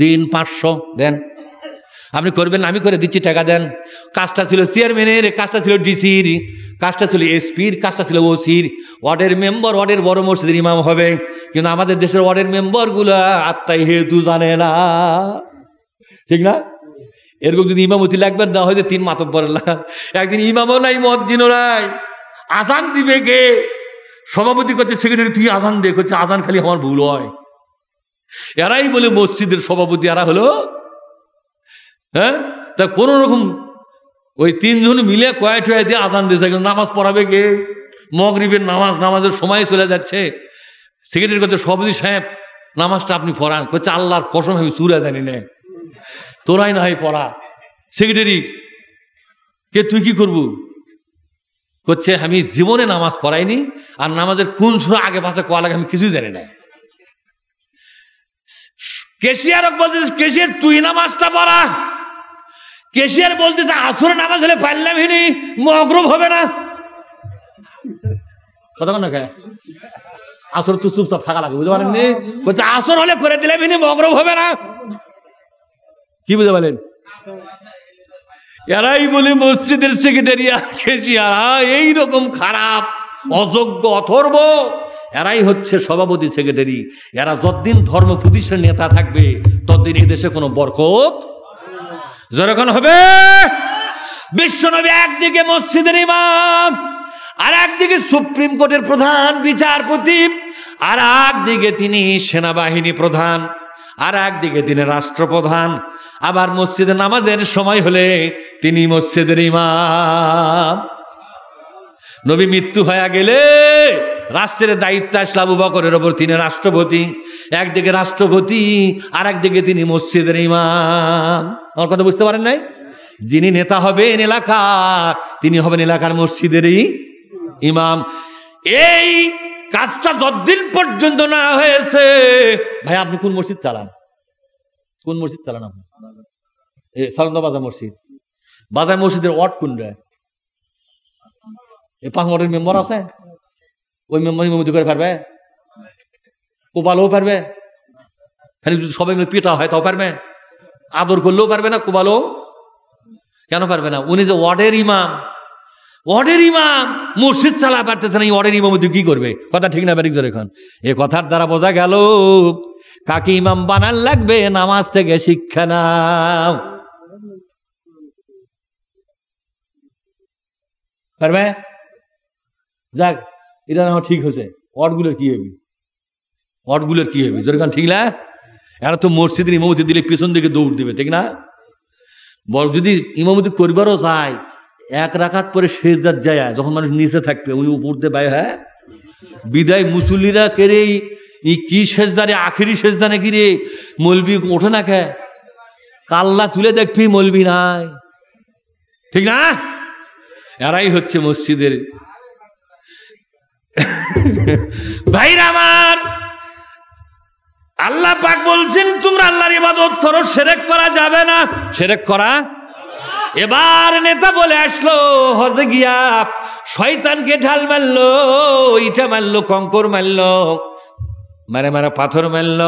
দিন পাঁচশো দেন আপনি করবেন আমি করে দিচ্ছি টাকা দেন কাজটা ছিল চেয়ারম্যানের কাজটা ছিল ডিসির কাজটা ছিল এসপির কাজটা ছিল ওসির ওয়ার্ডের মেম্বার ওয়ার্ডের বড় মসজিদের ইমাম হবে কিন্তু আমাদের দেশের ওয়ার্ডের মেম্বারগুলো আত্মাই হেতু জানে না ঠিক না এরকম যদি ইমামতি লাগবে দেওয়া হয় তিন মাতব্বর একদিন ইমামও নাই মসজিদও নাই আজান দিবে কে সভাপতি করছে সেক্রেটারি তুই আজান দে করছে আজান খালি আমার ভুল হয় এরাই বলে মসজিদের সভাপতি এরা হলো হ্যাঁ তা কোনো রকম ওই তিনজন মিলে কয়েক হয়ে দিয়ে আজান দিয়েছে কিন্তু নামাজ পড়াবে কে মগরিবের নামাজ নামাজের সময় চলে যাচ্ছে সেক্রেটারি করছে সবজি সাহেব নামাজটা আপনি পড়ান করছে আল্লাহর কসম আমি সুরে জানি না তোরাই না হয় পড়া সেক্রেটারি কে তুই কি করবু করছে আমি জীবনে নামাজ পড়াইনি আর নামাজের কোন সুরা আগে পাশে কোয়া লাগে আমি কিছুই জানি না কেশিয়ারক বলছিস কেশিয়ার তুই নামাজটা পড়া কেশিয়ার বলতেছে আসর নামাজ হলে পারলামহীনই মগ্রব হবে না কতক্ষণ না আসর তো চুপচাপ থাকা লাগে বুঝতে পারেননি বলছে আসর হলে করে দিলে ভিনি মগ্রব হবে না কি বুঝতে পারলেন এরাই বলে মসজিদের সেক্রেটারি আর কেশিয়ার এই রকম খারাপ অযোগ্য অথর্ব এরাই হচ্ছে সভাপতি সেক্রেটারি এরা যতদিন ধর্ম প্রতিষ্ঠান নেতা থাকবে ততদিন এই দেশে কোনো বরকত যেরকম হবে বিশ্বনবী একদিকে মসজিদের ইমাম আর একদিকে সুপ্রিম কোর্টের প্রধান বিচারপতি আর একদিকে তিনি সেনাবাহিনী প্রধান আর একদিকে তিনি রাষ্ট্রপ্রধান আবার মসজিদে নামাজের সময় হলে তিনি মসজিদের ইমাম নবী মৃত্যু হয়ে গেলে রাষ্ট্রের দায়িত্ব আসলে আবু বকরের ওপর তিনি রাষ্ট্রপতি একদিকে রাষ্ট্রপতি আর একদিকে তিনি মসজিদের ইমাম আমার কথা বুঝতে পারেন নাই যিনি নেতা হবেন এলাকার তিনি হবেন এলাকার মসজিদেরই ইমাম এই কাজটা যতদিন পর্যন্ত না হয়েছে ভাই আপনি কোন মসজিদ চালান কোন মসজিদ চালান আপনি সরন্দাবাজার বাজার মসজিদ বাজার মসজিদের ওয়ার্ড কোনটা এই পাঁচ ওয়ার্ডের মেম্বার আছে ওই মেমতি করে পারবে কোপালও পারবে খালি যদি সবাই মিলে পিতা হয় তাও পারবে আদর করলেও পারবে না কোবালো কেন পারবে না উনি যে ওয়ার্ডের ইমাম ওয়ার্ডের ইমাম মসজিদ চালা পারতেছে না এই ওয়ার্ডের ইমাম কি করবে কথা ঠিক না ব্যারিক এখন এ কথার দ্বারা বোঝা গেল কাকে ইমাম বানান লাগবে নামাজ থেকে শিক্ষা নাও পারবে যাক এটা আমার ঠিক হয়েছে অটগুলোর কী হবি অটগুলোর কী হবি যেরকম ঠিক না এরা তো মসজিদের ইমামতি দিলে পেছন দিকে দৌড় দেবে ঠিক না বল যদি ইমামতি করবারও যায় এক রাখাত পরে শেষ দাঁত যায় যখন মানুষ নিচে থাকবে উনি উপর দিয়ে বাইরে হ্যাঁ বিদায় মুসল্লিরা কেরেই ই কি শেষ দানে আখেরি শেষ দানে রে মলবি ওঠে না খে কাল্লা তুলে দেখবি মলবি নাই ঠিক না এরাই হচ্ছে মসজিদের ভাইরা আমার আল্লাহ পাক বলছেন তোমরা আল্লাহর ইবাদত করো সেরেক করা যাবে না সেরেক করা এবার নেতা বলে আসলো হজে গিয়া শয়তানকে ঢাল মারলো ইটা মারলো কঙ্কর মারলো মারে মারা পাথর মারল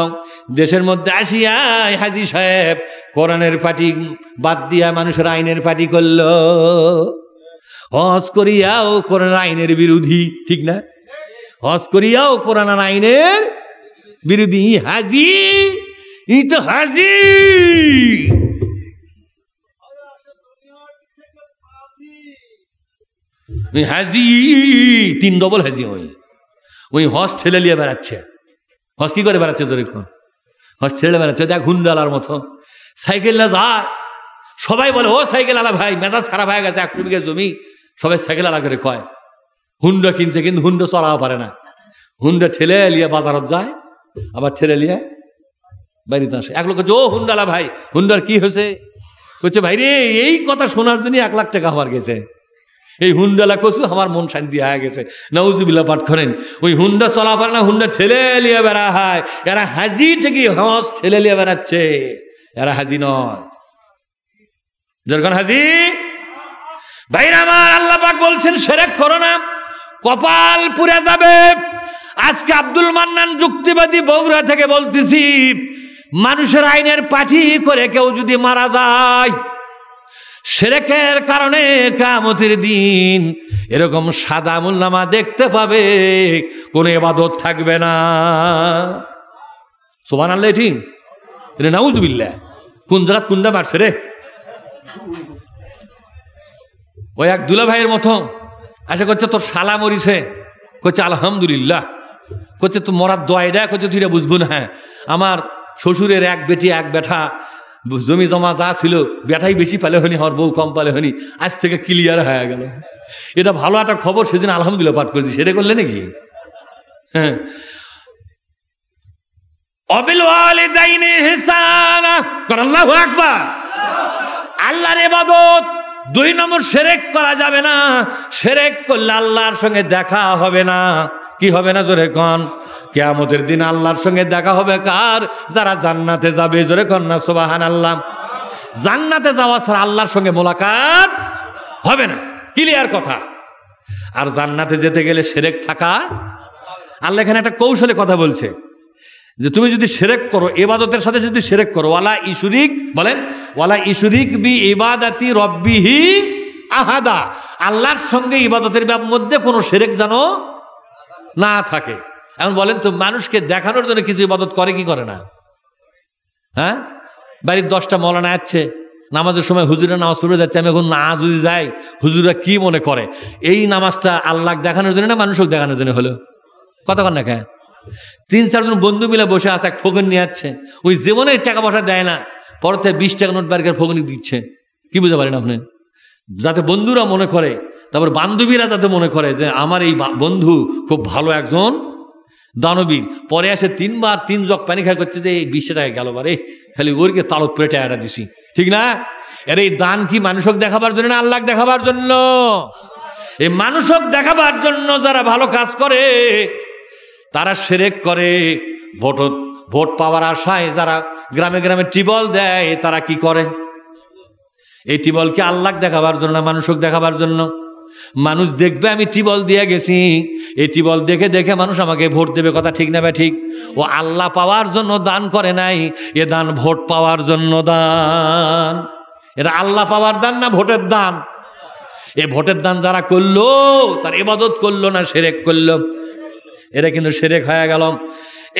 দেশের মধ্যে আসিয়া হাজি সাহেব কোরআনের পাটি বাদ দিয়া মানুষের আইনের পাটি করল হজ করিয়াও কোরআন আইনের বিরোধী ঠিক না হজ করিয়াও কোরআন আইনের বিরোধী ই হাজি ই তো হাজি হাজি তিন ডবল হাজি ওই ওই হস ঠেলে নিয়ে বেড়াচ্ছে হস কি করে বেড়াচ্ছে তোর এখন হস ঠেলে বেড়াচ্ছে দেখ হুন্ডালার মতো সাইকেল না যা সবাই বলে ও সাইকেল আলা ভাই মেজাজ খারাপ হয়ে গেছে একশো বিঘে জমি সবাই সাইকেল আলা করে কয় হুন্ডা কিনছে কিন্তু হুন্ডা চড়াও পারে না হুন্ডা ঠেলে লিয়া বাজারত যায় আবার ঠেলে লিয়া বাড়িতে আসে এক লক্ষ ও হুন্ডালা ভাই হুন্ডার কি হয়েছে বলছে ভাই রে এই কথা শোনার জন্য এক লাখ টাকা আমার গেছে এই হুন্ডালা কচু আমার মন শান্তি হয়ে গেছে নাউজুবিল্লা পাঠ করেন ওই হুন্ডা চলা পারে না হুন্ডা ঠেলে লিয়ে বেড়া হয় এরা হাজি ঠেকি হস ঠেলে লিয়ে বেড়াচ্ছে এরা হাজি নয় যেরকম হাজি ভাই আমার আল্লাহ পাক বলছেন সেরেক করো না কপাল পুরে যাবে আজকে আব্দুল মান্নান যুক্তিবাদী বগুড়া থেকে বলতেছি মানুষের আইনের পাঠি করে কেউ যদি মারা যায় সেরেকের কারণে কামতির দিন এরকম সাদা মুল্লামা দেখতে পাবে কোনো এবাদত থাকবে না সোমান আল্লাহ ঠিক রে নাউজবিল্লা কোন জায়গা কুন্ডা মারছে রে ওই এক দুলা ভাইয়ের মতো আচ্ছা করছে তোর শালা মরিছে করছে আলহামদুলিল্লাহ করছে তো মরার এটা করছে তুই বুঝবো না হ্যাঁ আমার শ্বশুরের এক বেটি এক ব্যাথা জমি জমা যা ছিল বেটাই বেশি পালে হনি হর বউ কম পালে হনি আজ থেকে ক্লিয়ার হয়ে গেল এটা ভালো একটা খবর সেদিন আলহামদুলিল্লাহ পাঠ করেছি সেটা করলে নাকি হ্যাঁ আল্লাহ রে বাদত দুই নম্বর সেরেক করা যাবে না সেরেক করলে আল্লাহর সঙ্গে দেখা হবে না কি হবে না জোরে কন কেয়ামতের দিন আল্লাহর সঙ্গে দেখা হবে কার যারা জান্নাতে যাবে জোরে কন না সোবাহান আল্লাহ জান্নাতে যাওয়া ছাড়া আল্লাহর সঙ্গে মোলাকাত হবে না ক্লিয়ার কথা আর জান্নাতে যেতে গেলে সেরেক থাকা আল্লাহ এখানে একটা কৌশলে কথা বলছে যে তুমি যদি সেরেক করো এবাদতের সাথে যদি সেরেক করো ওয়ালা ইসুরিক বলেন ওয়ালা ইসুরিক বি ইবাদাতি রব্বিহি আহাদা আল্লাহর সঙ্গে ইবাদতের মধ্যে কোনো সেরেক যেন না থাকে এখন বলেন তো মানুষকে দেখানোর জন্য কিছু ইবাদত করে কি করে না হ্যাঁ বাড়ির দশটা মলানা আছে নামাজের সময় হুজুরা নামাজ পড়ে যাচ্ছে আমি এখন না যদি যাই হুজুরা কি মনে করে এই নামাজটা আল্লাহ দেখানোর জন্য না মানুষকে দেখানোর জন্য হলো কতক্ষণ না তিন চারজন বন্ধু মিলে বসে আছে এক ফোকন নিয়ে যাচ্ছে ওই জীবনে টাকা পয়সা দেয় না পরতে বিশ টাকা নোট বার্গের ফোকনি দিচ্ছে কি বুঝতে পারেন আপনি যাতে বন্ধুরা মনে করে তারপর বান্ধবীরা যাতে মনে করে যে আমার এই বন্ধু খুব ভালো একজন দানবীর পরে আসে তিনবার তিন জগ পানি খায় করছে যে এই বিশ টাকা গেল বারে খালি ওরকে তালক পেটে আড়া দিছি ঠিক না এর এই দান কি মানুষক দেখাবার জন্য না আল্লাহ দেখাবার জন্য এই মানুষক দেখাবার জন্য যারা ভালো কাজ করে তারা সেরেক করে ভোট ভোট পাওয়ার আশায় যারা গ্রামে গ্রামে টিবল দেয় তারা কি করে এই টিবলকে আল্লাহ দেখাবার জন্য মানুষক দেখাবার জন্য মানুষ দেখবে আমি টিবল দিয়ে গেছি এই টিবল দেখে দেখে মানুষ আমাকে ভোট দেবে কথা ঠিক না ঠিক ও আল্লাহ পাওয়ার জন্য দান করে নাই এ দান ভোট পাওয়ার জন্য দান এরা আল্লাহ পাওয়ার দান না ভোটের দান এ ভোটের দান যারা করলো তার এবাদত করলো না সেরেক করলো এটা কিন্তু সেরেক হয়ে গেল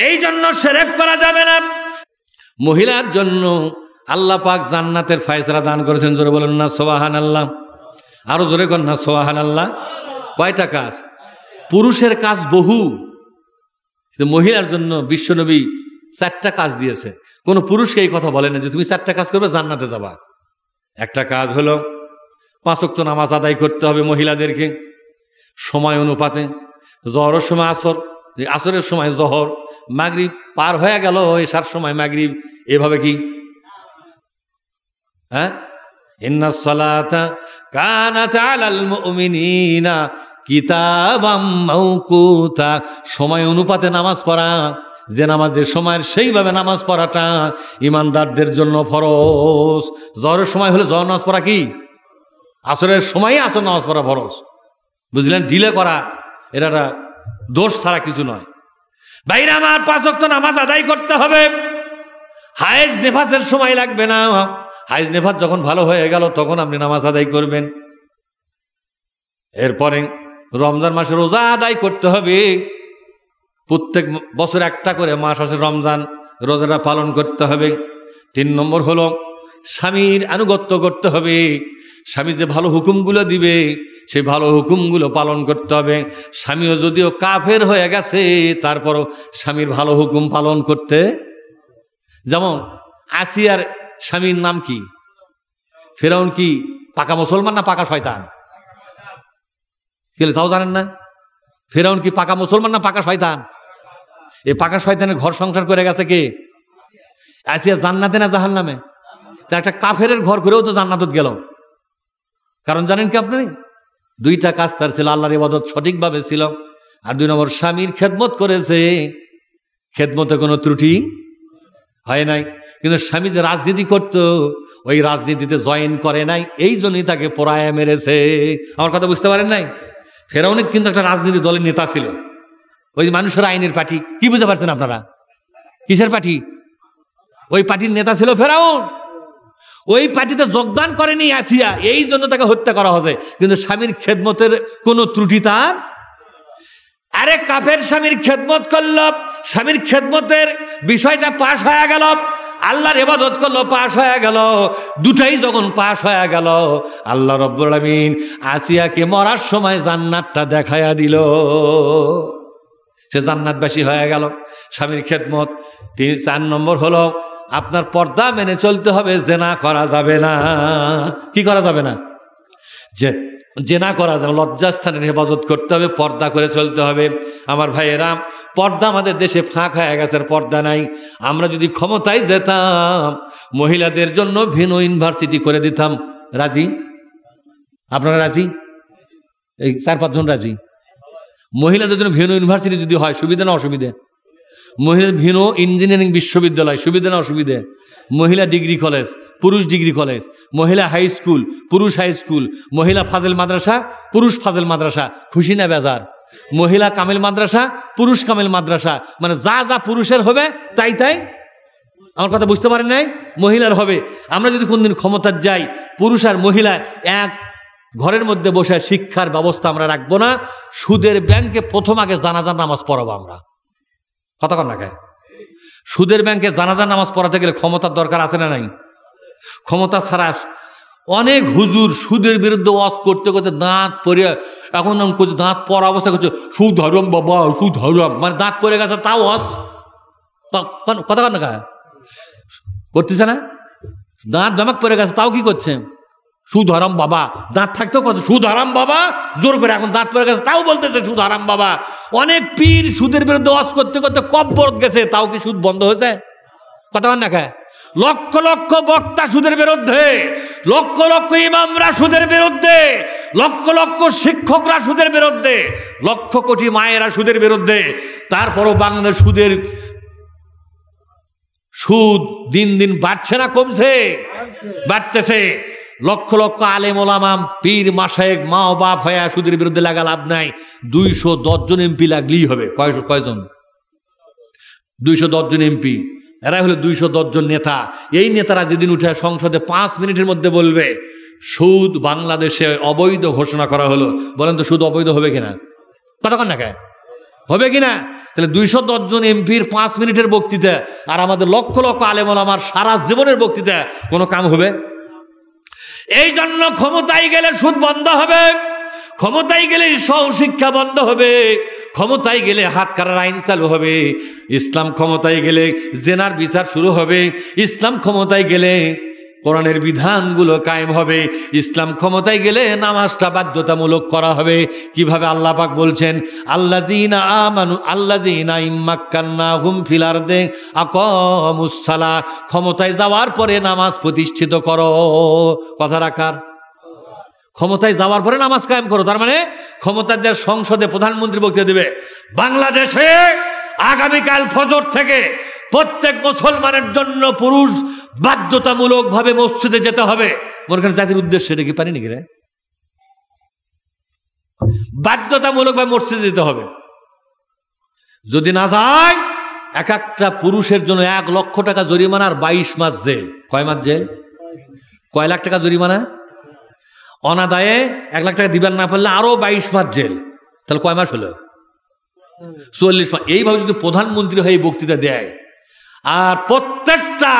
এই জন্য সেরেক করা যাবে না মহিলার জন্য আল্লাহ পাক জান্নাতের ফায়সলা দান করেছেন জোরে বলুন না সোয়াহান আল্লাহ আরও জোরে কর না সোয়াহান আল্লাহ কয়টা কাজ পুরুষের কাজ বহু কিন্তু মহিলার জন্য বিশ্বনবী চারটা কাজ দিয়েছে কোনো পুরুষকে এই কথা বলে না যে তুমি চারটা কাজ করবে জান্নাতে যাবা একটা কাজ হলো পাঁচক্ত নামাজ আদায় করতে হবে মহিলাদেরকে সময় অনুপাতে জহরের সময় আসর আসরের সময় জহর মাগরিব পার হয়ে গেল এসার সময় মাগরিব এভাবে কি হ্যাঁ ইন্না সলাতা কানা চালাল মুমিনিনা কিতাবাম মাউকুতা সময় অনুপাতে নামাজ পড়া যে নামাজের সময়ের সেইভাবে নামাজ পড়াটা ইমানদারদের জন্য ফরজ জ্বরের সময় হলে জ্বর নামাজ পড়া কি আসরের সময়ই আসর নামাজ পড়া ফরজ বুঝলেন ডিলে করা এরা দোষ ছাড়া কিছু নয় বাইরে আমার পাঁচক্ত নামাজ আদায় করতে হবে হায়েজ নেফাসের সময় লাগবে না হায়েজ নেফাস যখন ভালো হয়ে গেল তখন আপনি নামাজ আদায় করবেন এরপরে রমজান মাসে রোজা আদায় করতে হবে প্রত্যেক বছর একটা করে মাস আসে রমজান রোজাটা পালন করতে হবে তিন নম্বর হলো স্বামীর আনুগত্য করতে হবে স্বামী যে ভালো হুকুমগুলো দিবে সেই ভালো হুকুমগুলো পালন করতে হবে স্বামীও যদিও কাফের হয়ে গেছে তারপরও স্বামীর ভালো হুকুম পালন করতে যেমন আসিয়ার স্বামীর নাম কি ফেরাউন কি পাকা মুসলমান না পাকা শয়তান গেলে তাও জানেন না ফেরাউন কি পাকা মুসলমান না পাকা শয়তান এ পাকা শয়তানের ঘর সংসার করে গেছে কে আসিয়া জান্নাতে না জাহান নামে তা একটা কাফের ঘর করেও তো জান্নাতত গেল কারণ জানেন কি আপনি দুইটা কাজ তার ছিল আল্লাহর ইবাদত সঠিকভাবে ছিল আর দুই নম্বর স্বামীর খেদমত করেছে খেদমতে কোনো ত্রুটি হয় নাই কিন্তু স্বামী যে রাজনীতি করত ওই রাজনীতিতে জয়েন করে নাই এই জন্যই তাকে পড়ায় মেরেছে আমার কথা বুঝতে পারেন নাই অনেক কিন্তু একটা রাজনীতি দলের নেতা ছিল ওই মানুষের আইনের পার্টি কি বুঝতে পারছেন আপনারা কিসের পার্টি ওই পার্টির নেতা ছিল ফেরাউন ওই পার্টিতে যোগদান করেনি আসিয়া এই জন্য তাকে হত্যা করা হয়েছে কিন্তু স্বামীর খেদমতের কোনো ত্রুটি তার আরে কাফের স্বামীর খেদমত করল স্বামীর খেদমতের বিষয়টা পাশ হয়ে গেল আল্লাহর এবাদত করলো পাশ হয়ে গেল দুটাই যখন পাশ হয়ে গেল আল্লাহ রব্বুল আমিন আসিয়াকে মরার সময় জান্নাতটা দেখাইয়া দিল সে জান্নাতবাসী হয়ে গেল স্বামীর খেদমত তিনি চার নম্বর হলো আপনার পর্দা মেনে চলতে হবে জেনা করা যাবে না কি করা যাবে না যে জেনা করা যাবে লজ্জাস্থানে হেফাজত করতে হবে পর্দা করে চলতে হবে আমার এরাম পর্দা আমাদের দেশে ফাঁক হয়ে গেছে পর্দা নাই আমরা যদি ক্ষমতায় যেতাম মহিলাদের জন্য ভিনো ইউনিভার্সিটি করে দিতাম রাজি আপনারা রাজি এই চার পাঁচজন রাজি মহিলাদের জন্য ভিনো ইউনিভার্সিটি যদি হয় সুবিধা না অসুবিধা মহিলা ভিন্ন ইঞ্জিনিয়ারিং বিশ্ববিদ্যালয় সুবিধা না অসুবিধে মহিলা ডিগ্রি কলেজ পুরুষ ডিগ্রি কলেজ মহিলা হাই স্কুল পুরুষ হাই স্কুল মহিলা ফাজেল মাদ্রাসা পুরুষ ফাজেল মাদ্রাসা খুশি না বেজার মহিলা কামেল মাদ্রাসা পুরুষ কামেল মাদ্রাসা মানে যা যা পুরুষের হবে তাই তাই আমার কথা বুঝতে পারেন নাই মহিলার হবে আমরা যদি কোনদিন ক্ষমতার যাই পুরুষ আর মহিলা এক ঘরের মধ্যে বসে শিক্ষার ব্যবস্থা আমরা রাখবো না সুদের ব্যাংকে প্রথম আগে জানাজার নামাজ পড়াবো আমরা কথা লাগে সুদের ব্যাংকে জানাজা নামাজ পড়াতে গেলে ক্ষমতার দরকার আছে না নাই ক্ষমতা ছাড়া অনেক হুজুর সুদের বিরুদ্ধে ওয়াজ করতে করতে দাঁত পরে এখন করছে দাঁত পর অবস্থা করছে সুধরম বাবা সুধরম মানে দাঁত পরে গেছে তাও ওয়াজ কথা না করতেছে না দাঁত ব্যামাক পরে গেছে তাও কি করছে সুধরম বাবা দাঁত থাকতেও কথা সুধরম বাবা জোর করে এখন দাঁত পরে গেছে তাও বলতেছে সুদ বাবা অনেক পীর সুদের বিরুদ্ধে অস করতে করতে কব্বর গেছে তাও কি সুদ বন্ধ হয়েছে কথা বল না লক্ষ লক্ষ বক্তা সুদের বিরুদ্ধে লক্ষ লক্ষ ইমামরা সুদের বিরুদ্ধে লক্ষ লক্ষ শিক্ষকরা সুদের বিরুদ্ধে লক্ষ কোটি মায়েরা সুদের বিরুদ্ধে তারপরও বাংলাদেশ সুদের সুদ দিন দিন বাড়ছে না কমছে বাড়তেছে লক্ষ লক্ষ আলেম ওলামাম পীর মাসায়েক মা ও বাপ হয়ে সুদের বিরুদ্ধে লাগা লাভ নাই দুইশো দশজন এমপি লাগলেই হবে কয়শো কয়জন দুইশো দশজন এমপি এরাই হলো দুইশো দশজন নেতা এই নেতারা যেদিন উঠে সংসদে পাঁচ মিনিটের মধ্যে বলবে সুদ বাংলাদেশে অবৈধ ঘোষণা করা হলো বলেন তো সুদ অবৈধ হবে কিনা কতক্ষণ না কে হবে কিনা তাহলে দুইশো দশজন এমপির পাঁচ মিনিটের বক্তৃতা আর আমাদের লক্ষ লক্ষ আমার সারা জীবনের বক্তৃতা কোনো কাম হবে এই জন্য ক্ষমতায় গেলে সুদ বন্ধ হবে ক্ষমতায় গেলে সহশিক্ষা বন্ধ হবে ক্ষমতায় গেলে হাত কারার আইন চালু হবে ইসলাম ক্ষমতায় গেলে জেনার বিচার শুরু হবে ইসলাম ক্ষমতায় গেলে কোরআনের বিধানগুলো কায়েম হবে ইসলাম ক্ষমতায় গেলে নামাজটা বাধ্যতামূলক করা হবে কিভাবে আল্লাহ পাক বলছেন আল্লা জিনা আমানু আল্লা জিনা ইম্মাক্কান্না হুম ফিলার দে আকমুসালা ক্ষমতায় যাওয়ার পরে নামাজ প্রতিষ্ঠিত করো কথা রাখার ক্ষমতায় যাওয়ার পরে নামাজ কায়েম করো তার মানে ক্ষমতার যে সংসদে প্রধানমন্ত্রী বক্তৃতা দেবে বাংলাদেশে আগামীকাল ফজর থেকে প্রত্যেক মুসলমানের জন্য পুরুষ বাধ্যতামূলকভাবে মসজিদে যেতে হবে মনে জাতির উদ্দেশ্যে এটা কি পারি নাকি রে বাধ্যতামূলকভাবে মসজিদে যেতে হবে যদি না যায় এক একটা পুরুষের জন্য এক লক্ষ টাকা জরিমানা আর বাইশ মাস জেল কয় মাস জেল কয় লাখ টাকা জরিমানা অনাদায়ে এক লাখ টাকা দিবেন না পারলে আরও বাইশ মাস জেল তাহলে কয় মাস হলো চল্লিশ মাস এইভাবে যদি প্রধানমন্ত্রী হয়ে বক্তৃতা দেয় আর প্রত্যেকটা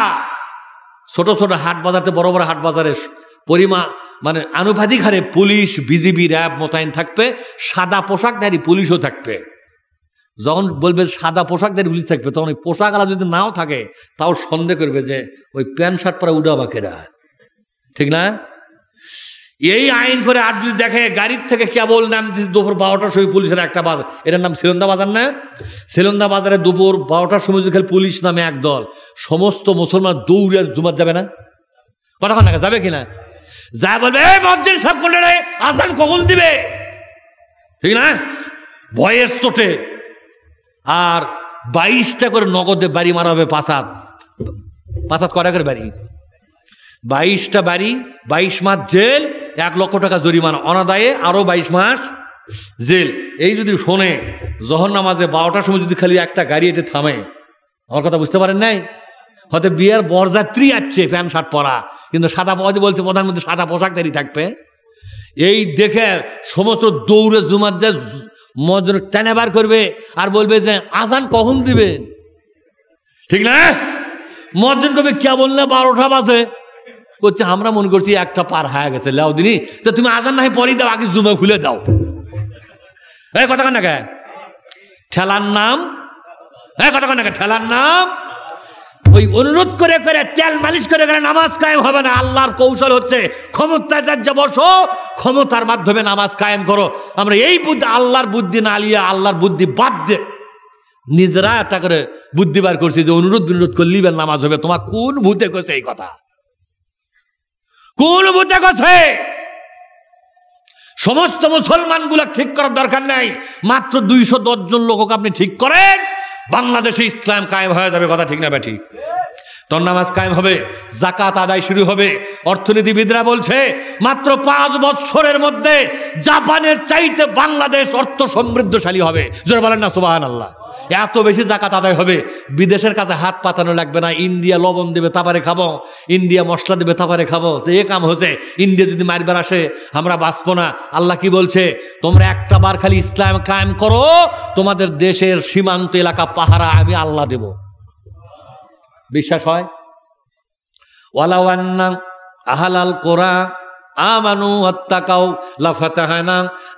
ছোট ছোট হাট বাজারতে বড় বড় হাট বাজারে পরিমা মানে আনুপাতিক হারে পুলিশ বিজিবি র্যাব মোতায়েন থাকবে সাদা পোশাকধারী পুলিশও থাকবে যখন বলবে সাদা পোশাকধারী পুলিশ থাকবে তখন ওই পোশাক আলা যদি নাও থাকে তাও সন্দেহ করবে যে ওই প্যান্ট শার্ট পরা উডা বাকেরা ঠিক না এই আইন করে আর যদি দেখে গাড়ির থেকে কেবল নাম দুপুর বারোটার সময় পুলিশের একটা বাজার এটার নাম সিলন্দা বাজার না সিলন্দা বাজারে দুপুর বারোটার সময় যদি পুলিশ নামে এক দল সমস্ত মুসলমান দৌড়ে জুমার যাবে না কতক্ষণ না যাবে কিনা যা বলবে এই মসজিদ সব করলে রে আসান কখন দিবে ঠিক না ভয়ের চোটে আর বাইশটা করে নগদে বাড়ি মারা হবে পাসাদ পাসাদ কটা করে বাড়ি বাইশটা বাড়ি বাইশ মাস জেল এক লক্ষ টাকা জরিমানা অনাদায়ে আরও বাইশ মাস জেল এই যদি শোনে জহর নামাজে বারোটার সময় যদি খালি একটা গাড়ি এটা থামে আমার কথা বুঝতে পারেন নাই হয়তো বিয়ের বরযাত্রী আছে প্যান্ট শার্ট পরা কিন্তু সাদা পাওয়া বলছে প্রধানমন্ত্রী সাদা পোশাক দাঁড়িয়ে থাকবে এই দেখে সমস্ত দৌড়ে জুমার যে মজন টেনেবার করবে আর বলবে যে আজান কখন দিবে ঠিক না মজুর কবে কে বললে বারোটা বাজে করছে আমরা মনে করছি একটা পার হায়া গেছে লাও দিনি তো তুমি আজান নাই পরেই দাও আগে জুমা খুলে দাও এই কথা কেন কে ঠেলার নাম এই কথা কেন ঠেলার নাম ওই অনুরোধ করে করে তেল মালিশ করে করে নামাজ কায়েম হবে না আল্লাহর কৌশল হচ্ছে ক্ষমতায় যা বসো ক্ষমতার মাধ্যমে নামাজ কায়েম করো আমরা এই বুদ্ধি আল্লাহর বুদ্ধি না লিয়া আল্লাহর বুদ্ধি বাদ দে নিজেরা একটা করে বুদ্ধি বার করছি যে অনুরোধ অনুরোধ করলিবেন নামাজ হবে তোমার কোন ভূতে করছে এই কথা কোন বোঝা গছে সমস্ত মুসলমানগুলা ঠিক করার দরকার নাই মাত্র দুইশো জন লোক আপনি ঠিক করেন বাংলাদেশে ইসলাম কায়েম হয়ে যাবে কথা ঠিক না ব্যাঠি তোর নামাজ কায়েম হবে জাকাত আদায় শুরু হবে অর্থনীতিবিদরা বলছে মাত্র পাঁচ বছরের মধ্যে জাপানের চাইতে বাংলাদেশ অর্থ সমৃদ্ধশালী হবে জোর বলেন না সুবাহ আল্লাহ এত বেশি জাকাত আদায় হবে বিদেশের কাছে হাত পাতানো লাগবে না ইন্ডিয়া লবণ দেবে তারপরে খাবো ইন্ডিয়া মশলা দেবে তারপরে খাবো তো এ কাম হয়েছে ইন্ডিয়া যদি মারবার আসে আমরা বাঁচবো না আল্লাহ কি বলছে তোমরা একটা বার খালি ইসলাম কায়েম করো তোমাদের দেশের সীমান্ত এলাকা পাহারা আমি আল্লাহ দেব বিশ্বাস হয় ওয়ালাওয়ান্না আহালাল কোরা আমানু আত্তাকাও লাফাতাহানা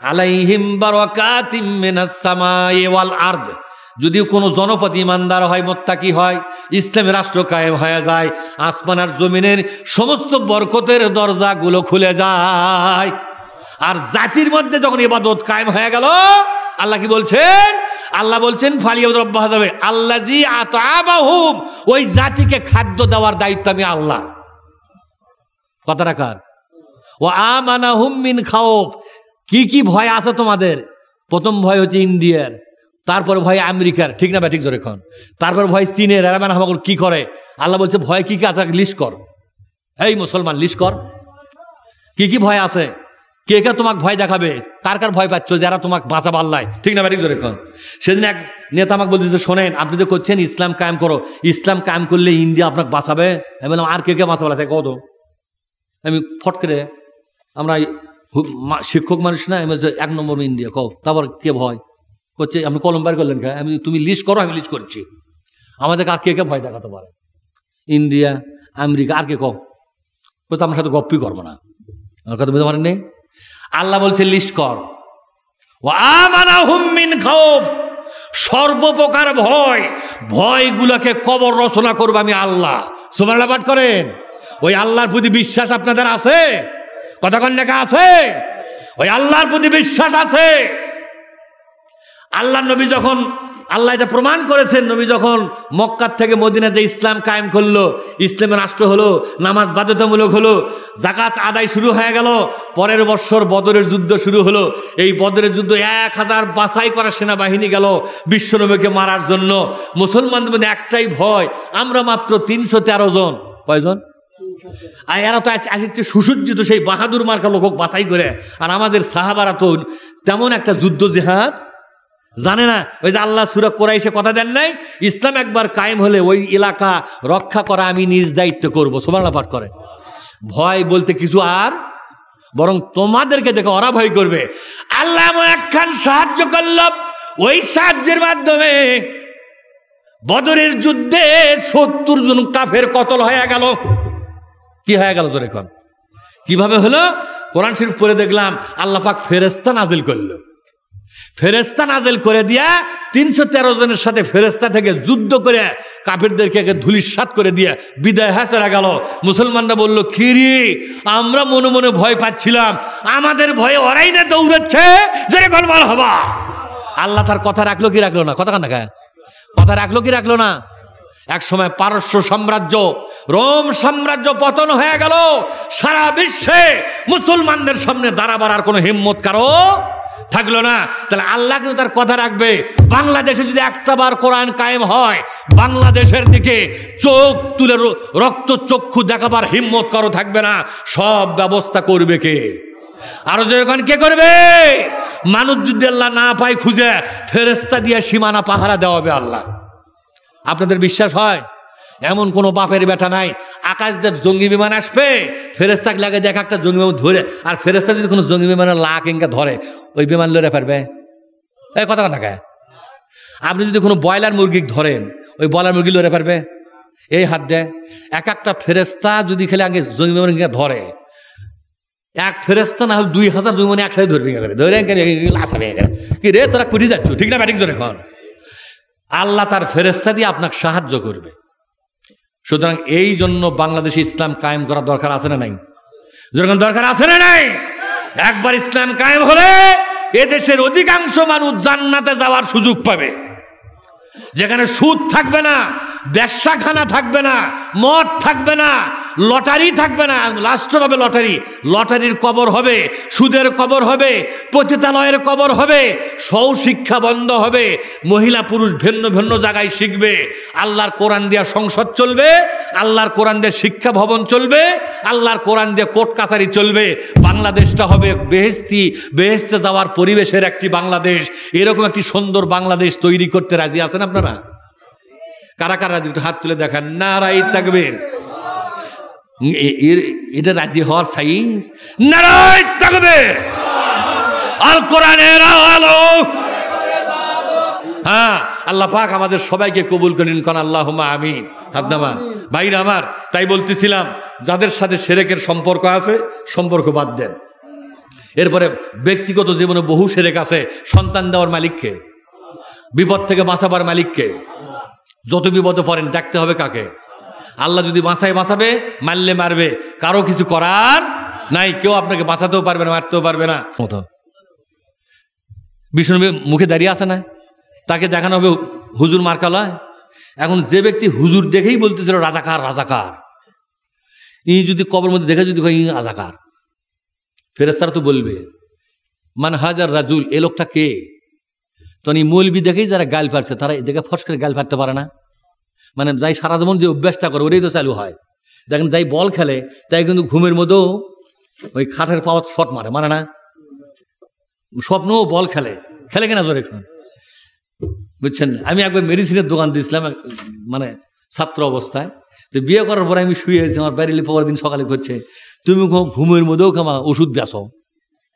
আলাইহিম বারাকাতিম মিনাস সামাই ওয়াল আরদ যদিও কোনো জনপদ ইমানদার হয় মোত্তাকি হয় ইসলামী রাষ্ট্র কায়েম হয়ে যায় আসমান আর জমিনের সমস্ত বরকতের দরজাগুলো খুলে যায় আর জাতির মধ্যে যখন ইবাদত কায়েম হয়ে গেল আল্লাহ কি বলছেন আল্লাহ বলছেন ফালিয়াবে যাবে আল্লাহ জি আতাবাহুম ওই জাতিকে খাদ্য দেওয়ার দায়িত্ব আমি আল্লাহ কথা রাখার ও আমানা হুম মিন খাওপ কি কি ভয় আছে তোমাদের প্রথম ভয় হচ্ছে ইন্ডিয়ার তারপর ভয় আমেরিকার ঠিক না ব্যাটিক জোরে খন তারপর ভয় চীনের এরামান হামাগুল কি করে আল্লাহ বলছে ভয় কি আছে লিস্ট কর এই মুসলমান লিস্ট কর কি কি ভয় আছে কে কে তোমাকে ভয় দেখাবে কার কার ভয় পাচ্ছ যারা তোমাকে বাঁচা পাল্লায় ঠিক না ব্যাটিক জোরে এখন সেদিন এক নেতা আমাকে বলছে যে শোনেন আপনি যে করছেন ইসলাম কায়েম করো ইসলাম কায়েম করলে ইন্ডিয়া আপনাকে বাঁচাবে আমি বললাম আর কে কে বাঁচা পাল্লা কত আমি ফট করে আমরা শিক্ষক মানুষ না আমি বলছি এক নম্বর ইন্ডিয়া কও তারপর কে ভয় করছে আপনি কলম বার করলেন আমি তুমি লিস্ট করো আমি লিস্ট করছি আমাদের আর কে কে ভয় দেখাতে পারে ইন্ডিয়া আমেরিকা আর কে কম তো আমার সাথে গপ্পি করবো না আমার কথা বুঝতে পারেন নেই আল্লাহ বলছে লিস্ট কর ও আমানা হুম্মিন খৌফ সর্বপ্রকার ভয় ভয়গুলোকে কবর রচনা করবো আমি আল্লাহ সোমাল্লা পাঠ করেন ওই আল্লাহর প্রতি বিশ্বাস আপনাদের আছে কতক্ষণ লেখা আছে ওই আল্লাহর প্রতি বিশ্বাস আছে আল্লাহ নবী যখন আল্লাহ এটা প্রমাণ করেছেন নবী যখন মক্কার থেকে মদিনা যে ইসলাম কায়েম করলো ইসলামের রাষ্ট্র হলো নামাজ বাধ্যতামূলক হলো জাকাত আদায় শুরু হয়ে গেল পরের বছর বদরের যুদ্ধ শুরু হলো এই বদরের যুদ্ধ এক হাজার বাছাই করা সেনাবাহিনী গেল বিশ্বনবীকে মারার জন্য মুসলমানদের মধ্যে একটাই ভয় আমরা মাত্র তিনশো তেরো জন কয়জন আর এরা তো আসছে সুসজ্জিত সেই বাহাদুর মার্কা লোক বাছাই করে আর আমাদের সাহাবারা তো তেমন একটা যুদ্ধ জেহাদ জানে না ওই যে আল্লাহ সুরা সে কথা দেন নাই ইসলাম একবার কায়েম হলে ওই এলাকা রক্ষা করা আমি নিজ দায়িত্ব করবো সোমালা পাঠ করে ভয় বলতে কিছু আর বরং তোমাদেরকে দেখে ওরা ভয় করবে আল্লাহ একখান সাহায্য করল ওই সাহায্যের মাধ্যমে বদরের যুদ্ধে সত্তর জন কাফের কতল হয়ে গেল কি হয়ে গেল তোর এখন কিভাবে হলো কোরআন শরীফ পরে দেখলাম আল্লাহ পাক ফেরেস্তা নাজিল করলো ফেরেস্তা নাজেল করে দিয়া তিনশো তেরো জনের সাথে ফেরেস্তা থেকে যুদ্ধ করে কাফেরদেরকে ধুলিসাত করে দিয়ে বিদায় হাসেরা গেল মুসলমানরা বলল কিরি আমরা মনে মনে ভয় পাচ্ছিলাম আমাদের ভয়ে ওরাই না দৌড়াচ্ছে জোরে হবা আল্লাহ তার কথা রাখলো কি রাখলো না কথা কান কথা রাখলো কি রাখলো না এক সময় পারস্য সাম্রাজ্য রোম সাম্রাজ্য পতন হয়ে গেল সারা বিশ্বে মুসলমানদের সামনে দাঁড়াবার আর কোনো হিম্মত কারো থাকলো না তাহলে আল্লাহ কিন্তু তার কথা রাখবে বাংলাদেশে যদি একটাবার কোরআন কায়েম হয় বাংলাদেশের দিকে চোখ তুলে রক্ত চক্ষু দেখাবার হিম্মত করো থাকবে না সব ব্যবস্থা করবে কে আরো যখন কে করবে মানুষ যদি আল্লাহ না পায় খুঁজে ফেরেস্তা দিয়ে সীমানা পাহারা দেওয়া হবে আল্লাহ আপনাদের বিশ্বাস হয় এমন কোনো বাপের বেটা নাই আকাশ দেব জঙ্গি বিমান আসবে ফেরেস্তাকে লাগে দেখ একটা জঙ্গি বিমান ধরে আর ফেরেস্তা যদি কোনো জঙ্গি বিমানের লাখ কিংকা ধরে ওই বিমান লড়ে ফেরবে এই কথা কথা আপনি যদি কোনো ব্রয়লার মুরগি ধরেন ওই ব্রয়লার মুরগি লড়ে ফেরবে এই হাত দেয় এক একটা ফেরেস্তা যদি খেলে আগে জঙ্গি বিমান ধরে এক ফেরেস্তা না হলে দুই হাজার জঙ্গি মানে একসাথে ধরবে করে ধরে আসা ভেঙে কি রে তোরা কুড়ি যাচ্ছ ঠিক না ব্যাটিং জোরে এখন আল্লাহ তার ফেরেস্তা দিয়ে আপনাকে সাহায্য করবে সুতরাং এই জন্য বাংলাদেশে ইসলাম কায়েম করা দরকার আছে না নাই যেরকম দরকার আছে না নাই একবার ইসলাম কায়েম হলে এদেশের অধিকাংশ মানুষ জান্নাতে যাওয়ার সুযোগ পাবে যেখানে সুদ থাকবে না ব্যবসাখানা থাকবে না মদ থাকবে না লটারি থাকবে না লাস্ট হবে লটারি লটারির কবর হবে সুদের কবর হবে পতিতালয়ের কবর হবে সৌ শিক্ষা বন্ধ হবে মহিলা পুরুষ ভিন্ন ভিন্ন জায়গায় শিখবে আল্লাহর কোরআন দিয়া সংসদ চলবে আল্লাহর কোরআন দিয়ে শিক্ষা ভবন চলবে আল্লাহর কোরআন দিয়ে কোর্ট কাছারি চলবে বাংলাদেশটা হবে বেহেস্তি বেহেস্তে যাওয়ার পরিবেশের একটি বাংলাদেশ এরকম একটি সুন্দর বাংলাদেশ তৈরি করতে রাজি আছেন আপনারা কারা কারা রাজি হাত তুলে না নারাই থাকবে এটা রাজি হওয়ার সাই নারাই থাকবে আল কোরআনের আলো হ্যাঁ আল্লাহ পাক আমাদের সবাইকে কবুল করেন কন আল্লাহ আমিন হাতনামা ভাইরা আমার তাই বলতেছিলাম যাদের সাথে সেরেকের সম্পর্ক আছে সম্পর্ক বাদ দেন এরপরে ব্যক্তিগত জীবনে বহু সেরেক আছে সন্তান দেওয়ার মালিককে বিপদ থেকে বাঁচাবার মালিককে যত বিপদে পড়েন ডাকতে হবে কাকে আল্লাহ যদি বাঁচায় বাঁচাবে মারলে মারবে কারো কিছু করার নাই কেউ আপনাকে বাঁচাতেও পারবে না মারতেও পারবে না মতো বিষ্ণু মুখে দাঁড়িয়ে আসে না তাকে দেখানো হবে হুজুর মার্কালয় এখন যে ব্যক্তি হুজুর দেখেই বলতেছিল রাজাকার রাজাকার ই যদি কবর মধ্যে দেখে যদি ই রাজাকার ফেরেস্তারা তো বলবে মানে হাজার রাজুল এ লোকটা কে তখন এই মৌলবি দেখেই যারা গাল ফাটছে তারা দেখে ফস করে গাল ফাটতে পারে না মানে যাই সারা জীবন যে অভ্যাসটা করে ওরেই তো চালু হয় দেখেন যাই বল খেলে তাই কিন্তু ঘুমের মধ্যেও ওই খাটের পাওয়া শট মারে মানে না স্বপ্নও বল খেলে খেলে কেনা জোরে এখন বুঝছেন আমি একবার মেডিসিনের দোকান দিয়েছিলাম মানে ছাত্র অবস্থায় তো বিয়ে করার পরে আমি শুয়ে আছি আমার বাড়ি পরের দিন সকালে করছে তুমি ঘুমের মধ্যেও খামা ওষুধ ব্যাস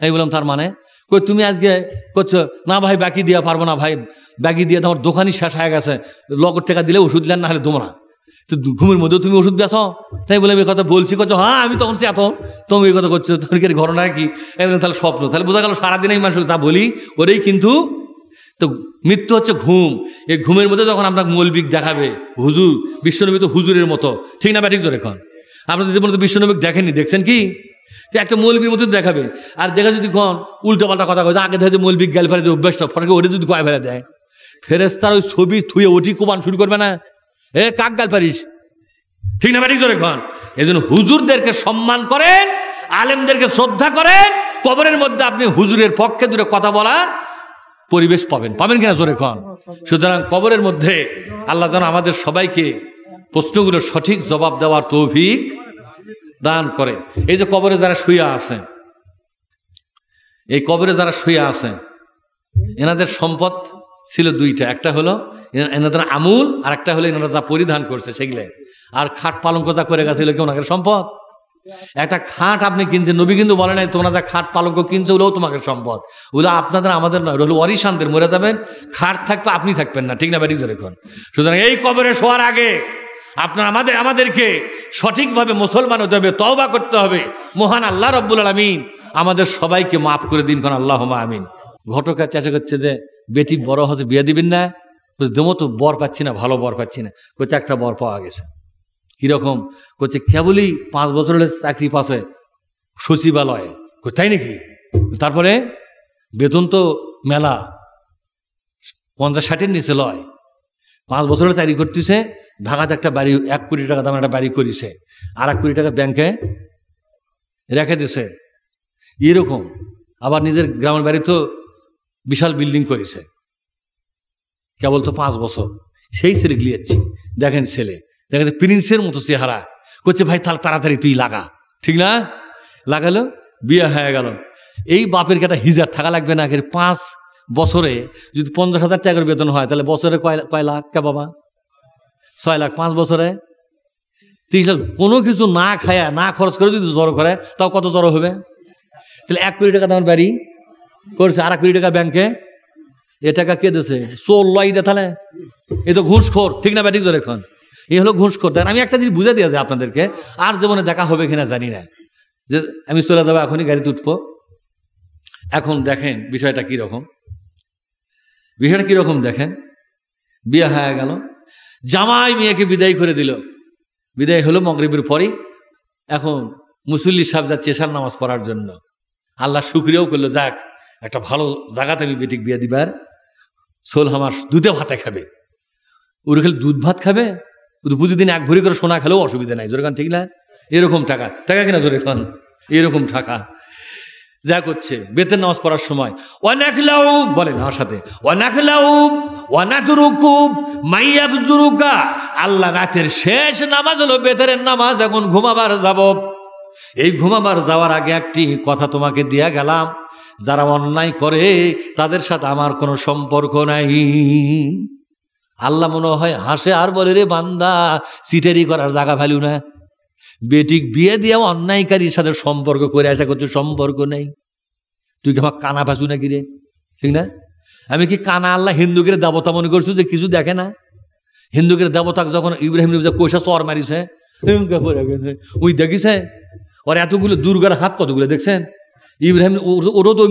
আমি বললাম তার মানে কই তুমি আজকে করছো না ভাই বাকি দিয়ে পারবো না ভাই বাকি দিয়ে তোমার দোকানই শেষ হয়ে গেছে লগর টাকা দিলে ওষুধ দিলেন না হলে তোমরা তো ঘুমের মধ্যেও তুমি ওষুধ বেছো তাই বলে আমি কথা বলছি করছো হ্যাঁ আমি তখন সে এত তুমি এই কথা করছো তোমার কি ঘটনা কি এমনি তাহলে স্বপ্ন তাহলে বোঝা গেল সারাদিন আমি মানুষকে যা বলি ওরেই কিন্তু তো মৃত্যু হচ্ছে ঘুম এই ঘুমের মধ্যে যখন আপনার মৌলবিক দেখাবে হুজুর বিশ্বনবী তো হুজুরের মতো ঠিক না ব্যাটিক জোর এখন আপনার যদি তো বিশ্বনবী দেখেনি দেখছেন কি একটা মৌলবীর মতো দেখাবে আর দেখা যদি উল্টো উল্টোপাল্টা কথা কয় আগে দেখা মৌলবিক গেল ফেলে যে অভ্যাসটা ফটকে ওটা যদি কয় ফেলে দেয় ফেরেস্তার ওই ছবি থুয়ে ওটি কোপান শুরু করবে না এ কাক গাল পারিস ঠিক না ঠিক এখন এই জন্য হুজুরদেরকে সম্মান করেন আলেমদেরকে শ্রদ্ধা করেন কবরের মধ্যে আপনি হুজুরের পক্ষে দূরে কথা বলার পরিবেশ পাবেন পাবেন কিনা জোরে খন সুতরাং কবরের মধ্যে আল্লাহ যেন আমাদের সবাইকে প্রশ্নগুলোর সঠিক জবাব দেওয়ার তৌফিক দান করে এই যে কবরে যারা শুয়ে আছে এই কবরে যারা শুয়ে আছে এনাদের সম্পদ ছিল দুইটা একটা হলো এনাদের আমুল আর একটা হলো এনারা যা পরিধান করছে সেগুলো আর খাট পালঙ্ক যা করে গেছে কি ওনাকে সম্পদ একটা খাট আপনি কিনছেন নবী কিন্তু বলে নাই তোমরা যা খাট পালঙ্ক কিনছো ওগুলোও তোমাকে সম্পদ ওগুলো আপনাদের আমাদের নয় ওগুলো অরিশান্তের মরে যাবেন খাট থাকবে আপনি থাকবেন না ঠিক না ব্যাটিক এখন সুতরাং এই কবরে শোয়ার আগে আপনার আমাদের আমাদেরকে সঠিকভাবে মুসলমান হতে হবে তওবা করতে হবে মহান আল্লাহ রব্বুল আলমিন আমাদের সবাইকে মাফ করে দিন কারণ আল্লাহ আমিন ঘটকার চেষ্টা করছে যে বেটি বড় হচ্ছে বিয়ে দিবেন না দেবো তো বর পাচ্ছি না ভালো বর পাচ্ছি না কোচে একটা বর পাওয়া গেছে কীরকম কোচে কেবলই পাঁচ বছরের চাকরি পাশে সচিবালয়ে কোথায় নাকি তারপরে বেতন তো মেলা পঞ্চাশ ষাটের নিচে লয় পাঁচ বছরের চাকরি করতেছে ঢাকাতে একটা বাড়ি এক কোটি টাকা দামের একটা বাড়ি করিছে আর এক কোটি টাকা ব্যাংকে রেখে দিছে এরকম আবার নিজের গ্রামের বাড়ি তো বিশাল বিল্ডিং করেছে কেবল তো পাঁচ বছর সেই ছেলে গিয়েছি দেখেন ছেলে দেখেন প্রিন্সের মতো চেহারা করছে ভাই তাহলে তাড়াতাড়ি তুই লাগা ঠিক না লাগালো বিয়ে হয়ে গেল এই বাপের কাটা হিজার থাকা লাগবে না পাঁচ বছরে যদি পঞ্চাশ হাজার টাকার বেতন হয় তাহলে বছরে কয় কয় লাখ কে বাবা ছয় লাখ পাঁচ বছরে তিরিশ লাখ কোনো কিছু না খায়া না খরচ করে যদি জড়ো করে তাও কত জড়ো হবে তাহলে এক কোটি টাকা তোমার বাড়ি করেছে আর এক কোটি টাকা ব্যাংকে এ টাকা কে দিয়েছে চোর এটা তাহলে এ তো ঘুষখোর ঠিক না ব্যাটিক জোর এখন এ হলো ঘুষখোর তাই আমি একটা জিনিস বুঝে দিয়ে যায় আপনাদেরকে আর জীবনে দেখা হবে কিনা জানি না যে আমি চলে যাবো এখনই গাড়িতে উঠবো এখন দেখেন বিষয়টা কীরকম বিষয়টা কীরকম দেখেন বিয়ে হয়ে গেল জামাই মেয়েকে বিদায় করে দিল বিদায় হলো মগরীবের পরেই এখন মুসল্লি সাহেব যাচ্ছে এশার নামাজ পড়ার জন্য আল্লাহ শুক্রিয়াও করলো যাক একটা ভালো জায়গাতে আমি বেটিক বিয়ে দিবার সোল হামার দুধে ভাতে খাবে ওর খেলে দুধ ভাত খাবে প্রতিদিন এক ভরি করে সোনা খেলেও অসুবিধা নাই জোরে ঠিক না এরকম টাকা টাকা কিনা জোরে খান এরকম টাকা যা করছে বেতের নামাজ পড়ার সময় অনাকলাউ বলে না সাথে অনাকলাউ অনাতুরুকুব মাইয়াব আল্লাহ রাতের শেষ নামাজ হলো বেতের নামাজ এখন ঘুমাবার যাব এই ঘুমাবার যাওয়ার আগে একটি কথা তোমাকে দিয়া গেলাম যারা অন্যায় করে তাদের সাথে আমার কোনো সম্পর্ক নাই আল্লাহ মনে হয় হাসে আর বলে রে বান্দা সিটেরি করার জায়গা ভ্যালু না বেটিক বিয়ে দিয়ে অন্যায়কারীর সাথে সম্পর্ক করে আসা করছে সম্পর্ক নেই তুই কি আমার কানা ফাঁসু নাকি রে ঠিক না আমি কি কানা আল্লাহ হিন্দুকের দেবতা মনে করছো যে কিছু দেখে না হিন্দুকের দেবতা যখন ইব্রাহিম নবী কৈশা চর মারিছে ওই দেখিছে ওর এতগুলো দুর্গার হাত কতগুলো দেখছেন ইব্রাহিম ওরও তো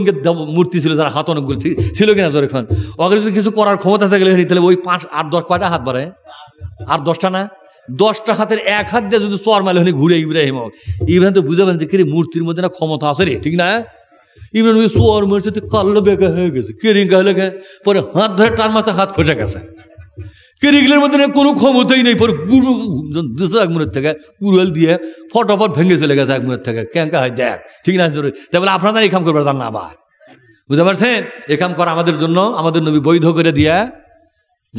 মূর্তি ছিল তার হাত অনেকগুলো ছিল কিনা জোর এখন ওকে কিছু করার ক্ষমতা থাকলে তাহলে ওই পাঁচ আট দশ কয়টা হাত বাড়ে আর দশটা না দশটা হাতের এক হাত দিয়ে যদি চর মালে হলে ঘুরে ইব্রাহিম হোক ইব্রাহিম তো বুঝে পারেন যে কে মূর্তির মধ্যে না ক্ষমতা আছে রে ঠিক না ইব্রাহিম চর মারছে তো কাল্লো বেকা হয়ে গেছে কেরিঙ্গা হলে পরে হাত ধরে টান মারছে হাত খোঁজা গেছে কেরিগুলের মধ্যে কোনো ক্ষমতাই নেই পরে গুরু দিছে এক মনের থেকে কুড়াল দিয়ে ফটোফট ভেঙে চলে গেছে এক মনের থেকে ক্যাঙ্কা হয় দেখ ঠিক না তাই বলে আপনারা এই কাম করবে তার না বা বুঝতে পারছেন এই কাম করা আমাদের জন্য আমাদের নবী বৈধ করে দিয়া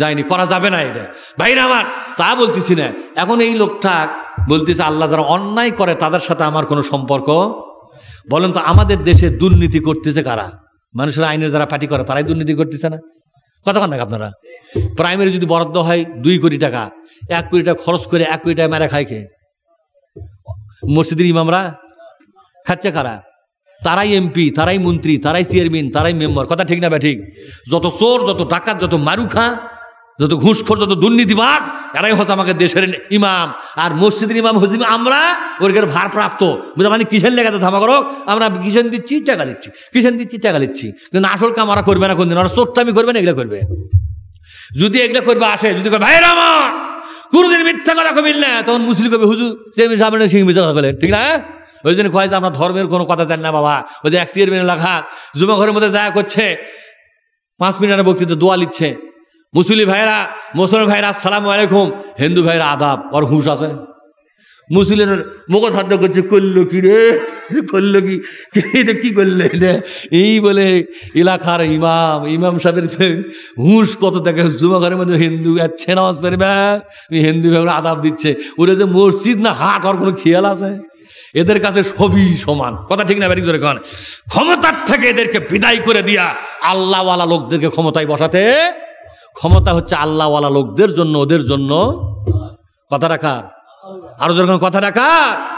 যায়নি করা যাবে না এটা ভাইরা আমার তা বলতেছি না এখন এই লোকটা বলতেছে আল্লাহ যারা অন্যায় করে তাদের সাথে আমার কোনো সম্পর্ক বলেন তো আমাদের দেশে দুর্নীতি করতেছে কারা মানুষের আইনের যারা পার্টি করে তারাই দুর্নীতি করতেছে না কতক্ষণ নাকি আপনারা প্রাইমারি যদি বরাদ্দ হয় দুই কোটি টাকা এক কোটি টাকা খরচ করে এক কোটি টাকা মেরা খায় কে মসজিদের ইমামরা খাচ্ছে কারা তারাই এমপি তারাই মন্ত্রী তারাই চেয়ারম্যান তারাই মেম্বার কথা ঠিক না ভাই ঠিক যত চোর যত ডাকাত যত মারুখা যত ঘুষখোর যত দুর্নীতিবাদ এরাই হচ্ছে আমাকে দেশের ইমাম আর মসজিদের ইমাম হচ্ছে আমরা ওরকের ভারপ্রাপ্ত বুঝতে মানে কিসের লেগাতে যাচ্ছে থামা করো আমরা কিষেন দিচ্ছি টাকা দিচ্ছি কিষেন দিচ্ছি টাকা দিচ্ছি কিন্তু আসল কাম ওরা করবে না কোনদিন ওরা আমি করবে না এগুলো করবে যদি এগুলো করবে আসে যদি ভাইয়ের আমার কোনোদিন মিথ্যা কথা কবি না তখন মুসলিম কবি হুজু সে সামনে সিং মিথ্যা কথা বলেন ঠিক না হ্যাঁ? ওই জন্য কয় যে আমরা ধর্মের কোনো কথা জানি না বাবা ওই যে মেনে লেখা জুমা ঘরের মধ্যে যা করছে পাঁচ মিনিট বক্তৃতা দোয়া লিখছে মুসলিম ভাইরা মুসলিম ভাইরা আসসালাম আলাইকুম হিন্দু ভাইরা আদাব আর হুঁশ আছে মুসলিমের মুখ সাধ্য করছে করলো কি রে করলো কি এটা কি করলে এটা এই বলে এলাকার ইমাম ইমাম সাহেবের হুঁশ কত দেখে জুমা ঘরের মধ্যে হিন্দু যাচ্ছে নামাজ পারবে হিন্দু ভাই আদাব দিচ্ছে ওরে যে মসজিদ না হাট আর কোনো খেয়াল আছে এদের কাছে সবই সমান কথা ঠিক না ব্যারিক জোরে কন ক্ষমতার থেকে এদেরকে বিদায় করে দিয়া আল্লাহওয়ালা লোকদেরকে ক্ষমতায় বসাতে ক্ষমতা হচ্ছে আল্লাহওয়ালা লোকদের জন্য ওদের জন্য কথা রাখার আরো যেরকম কথা রাখার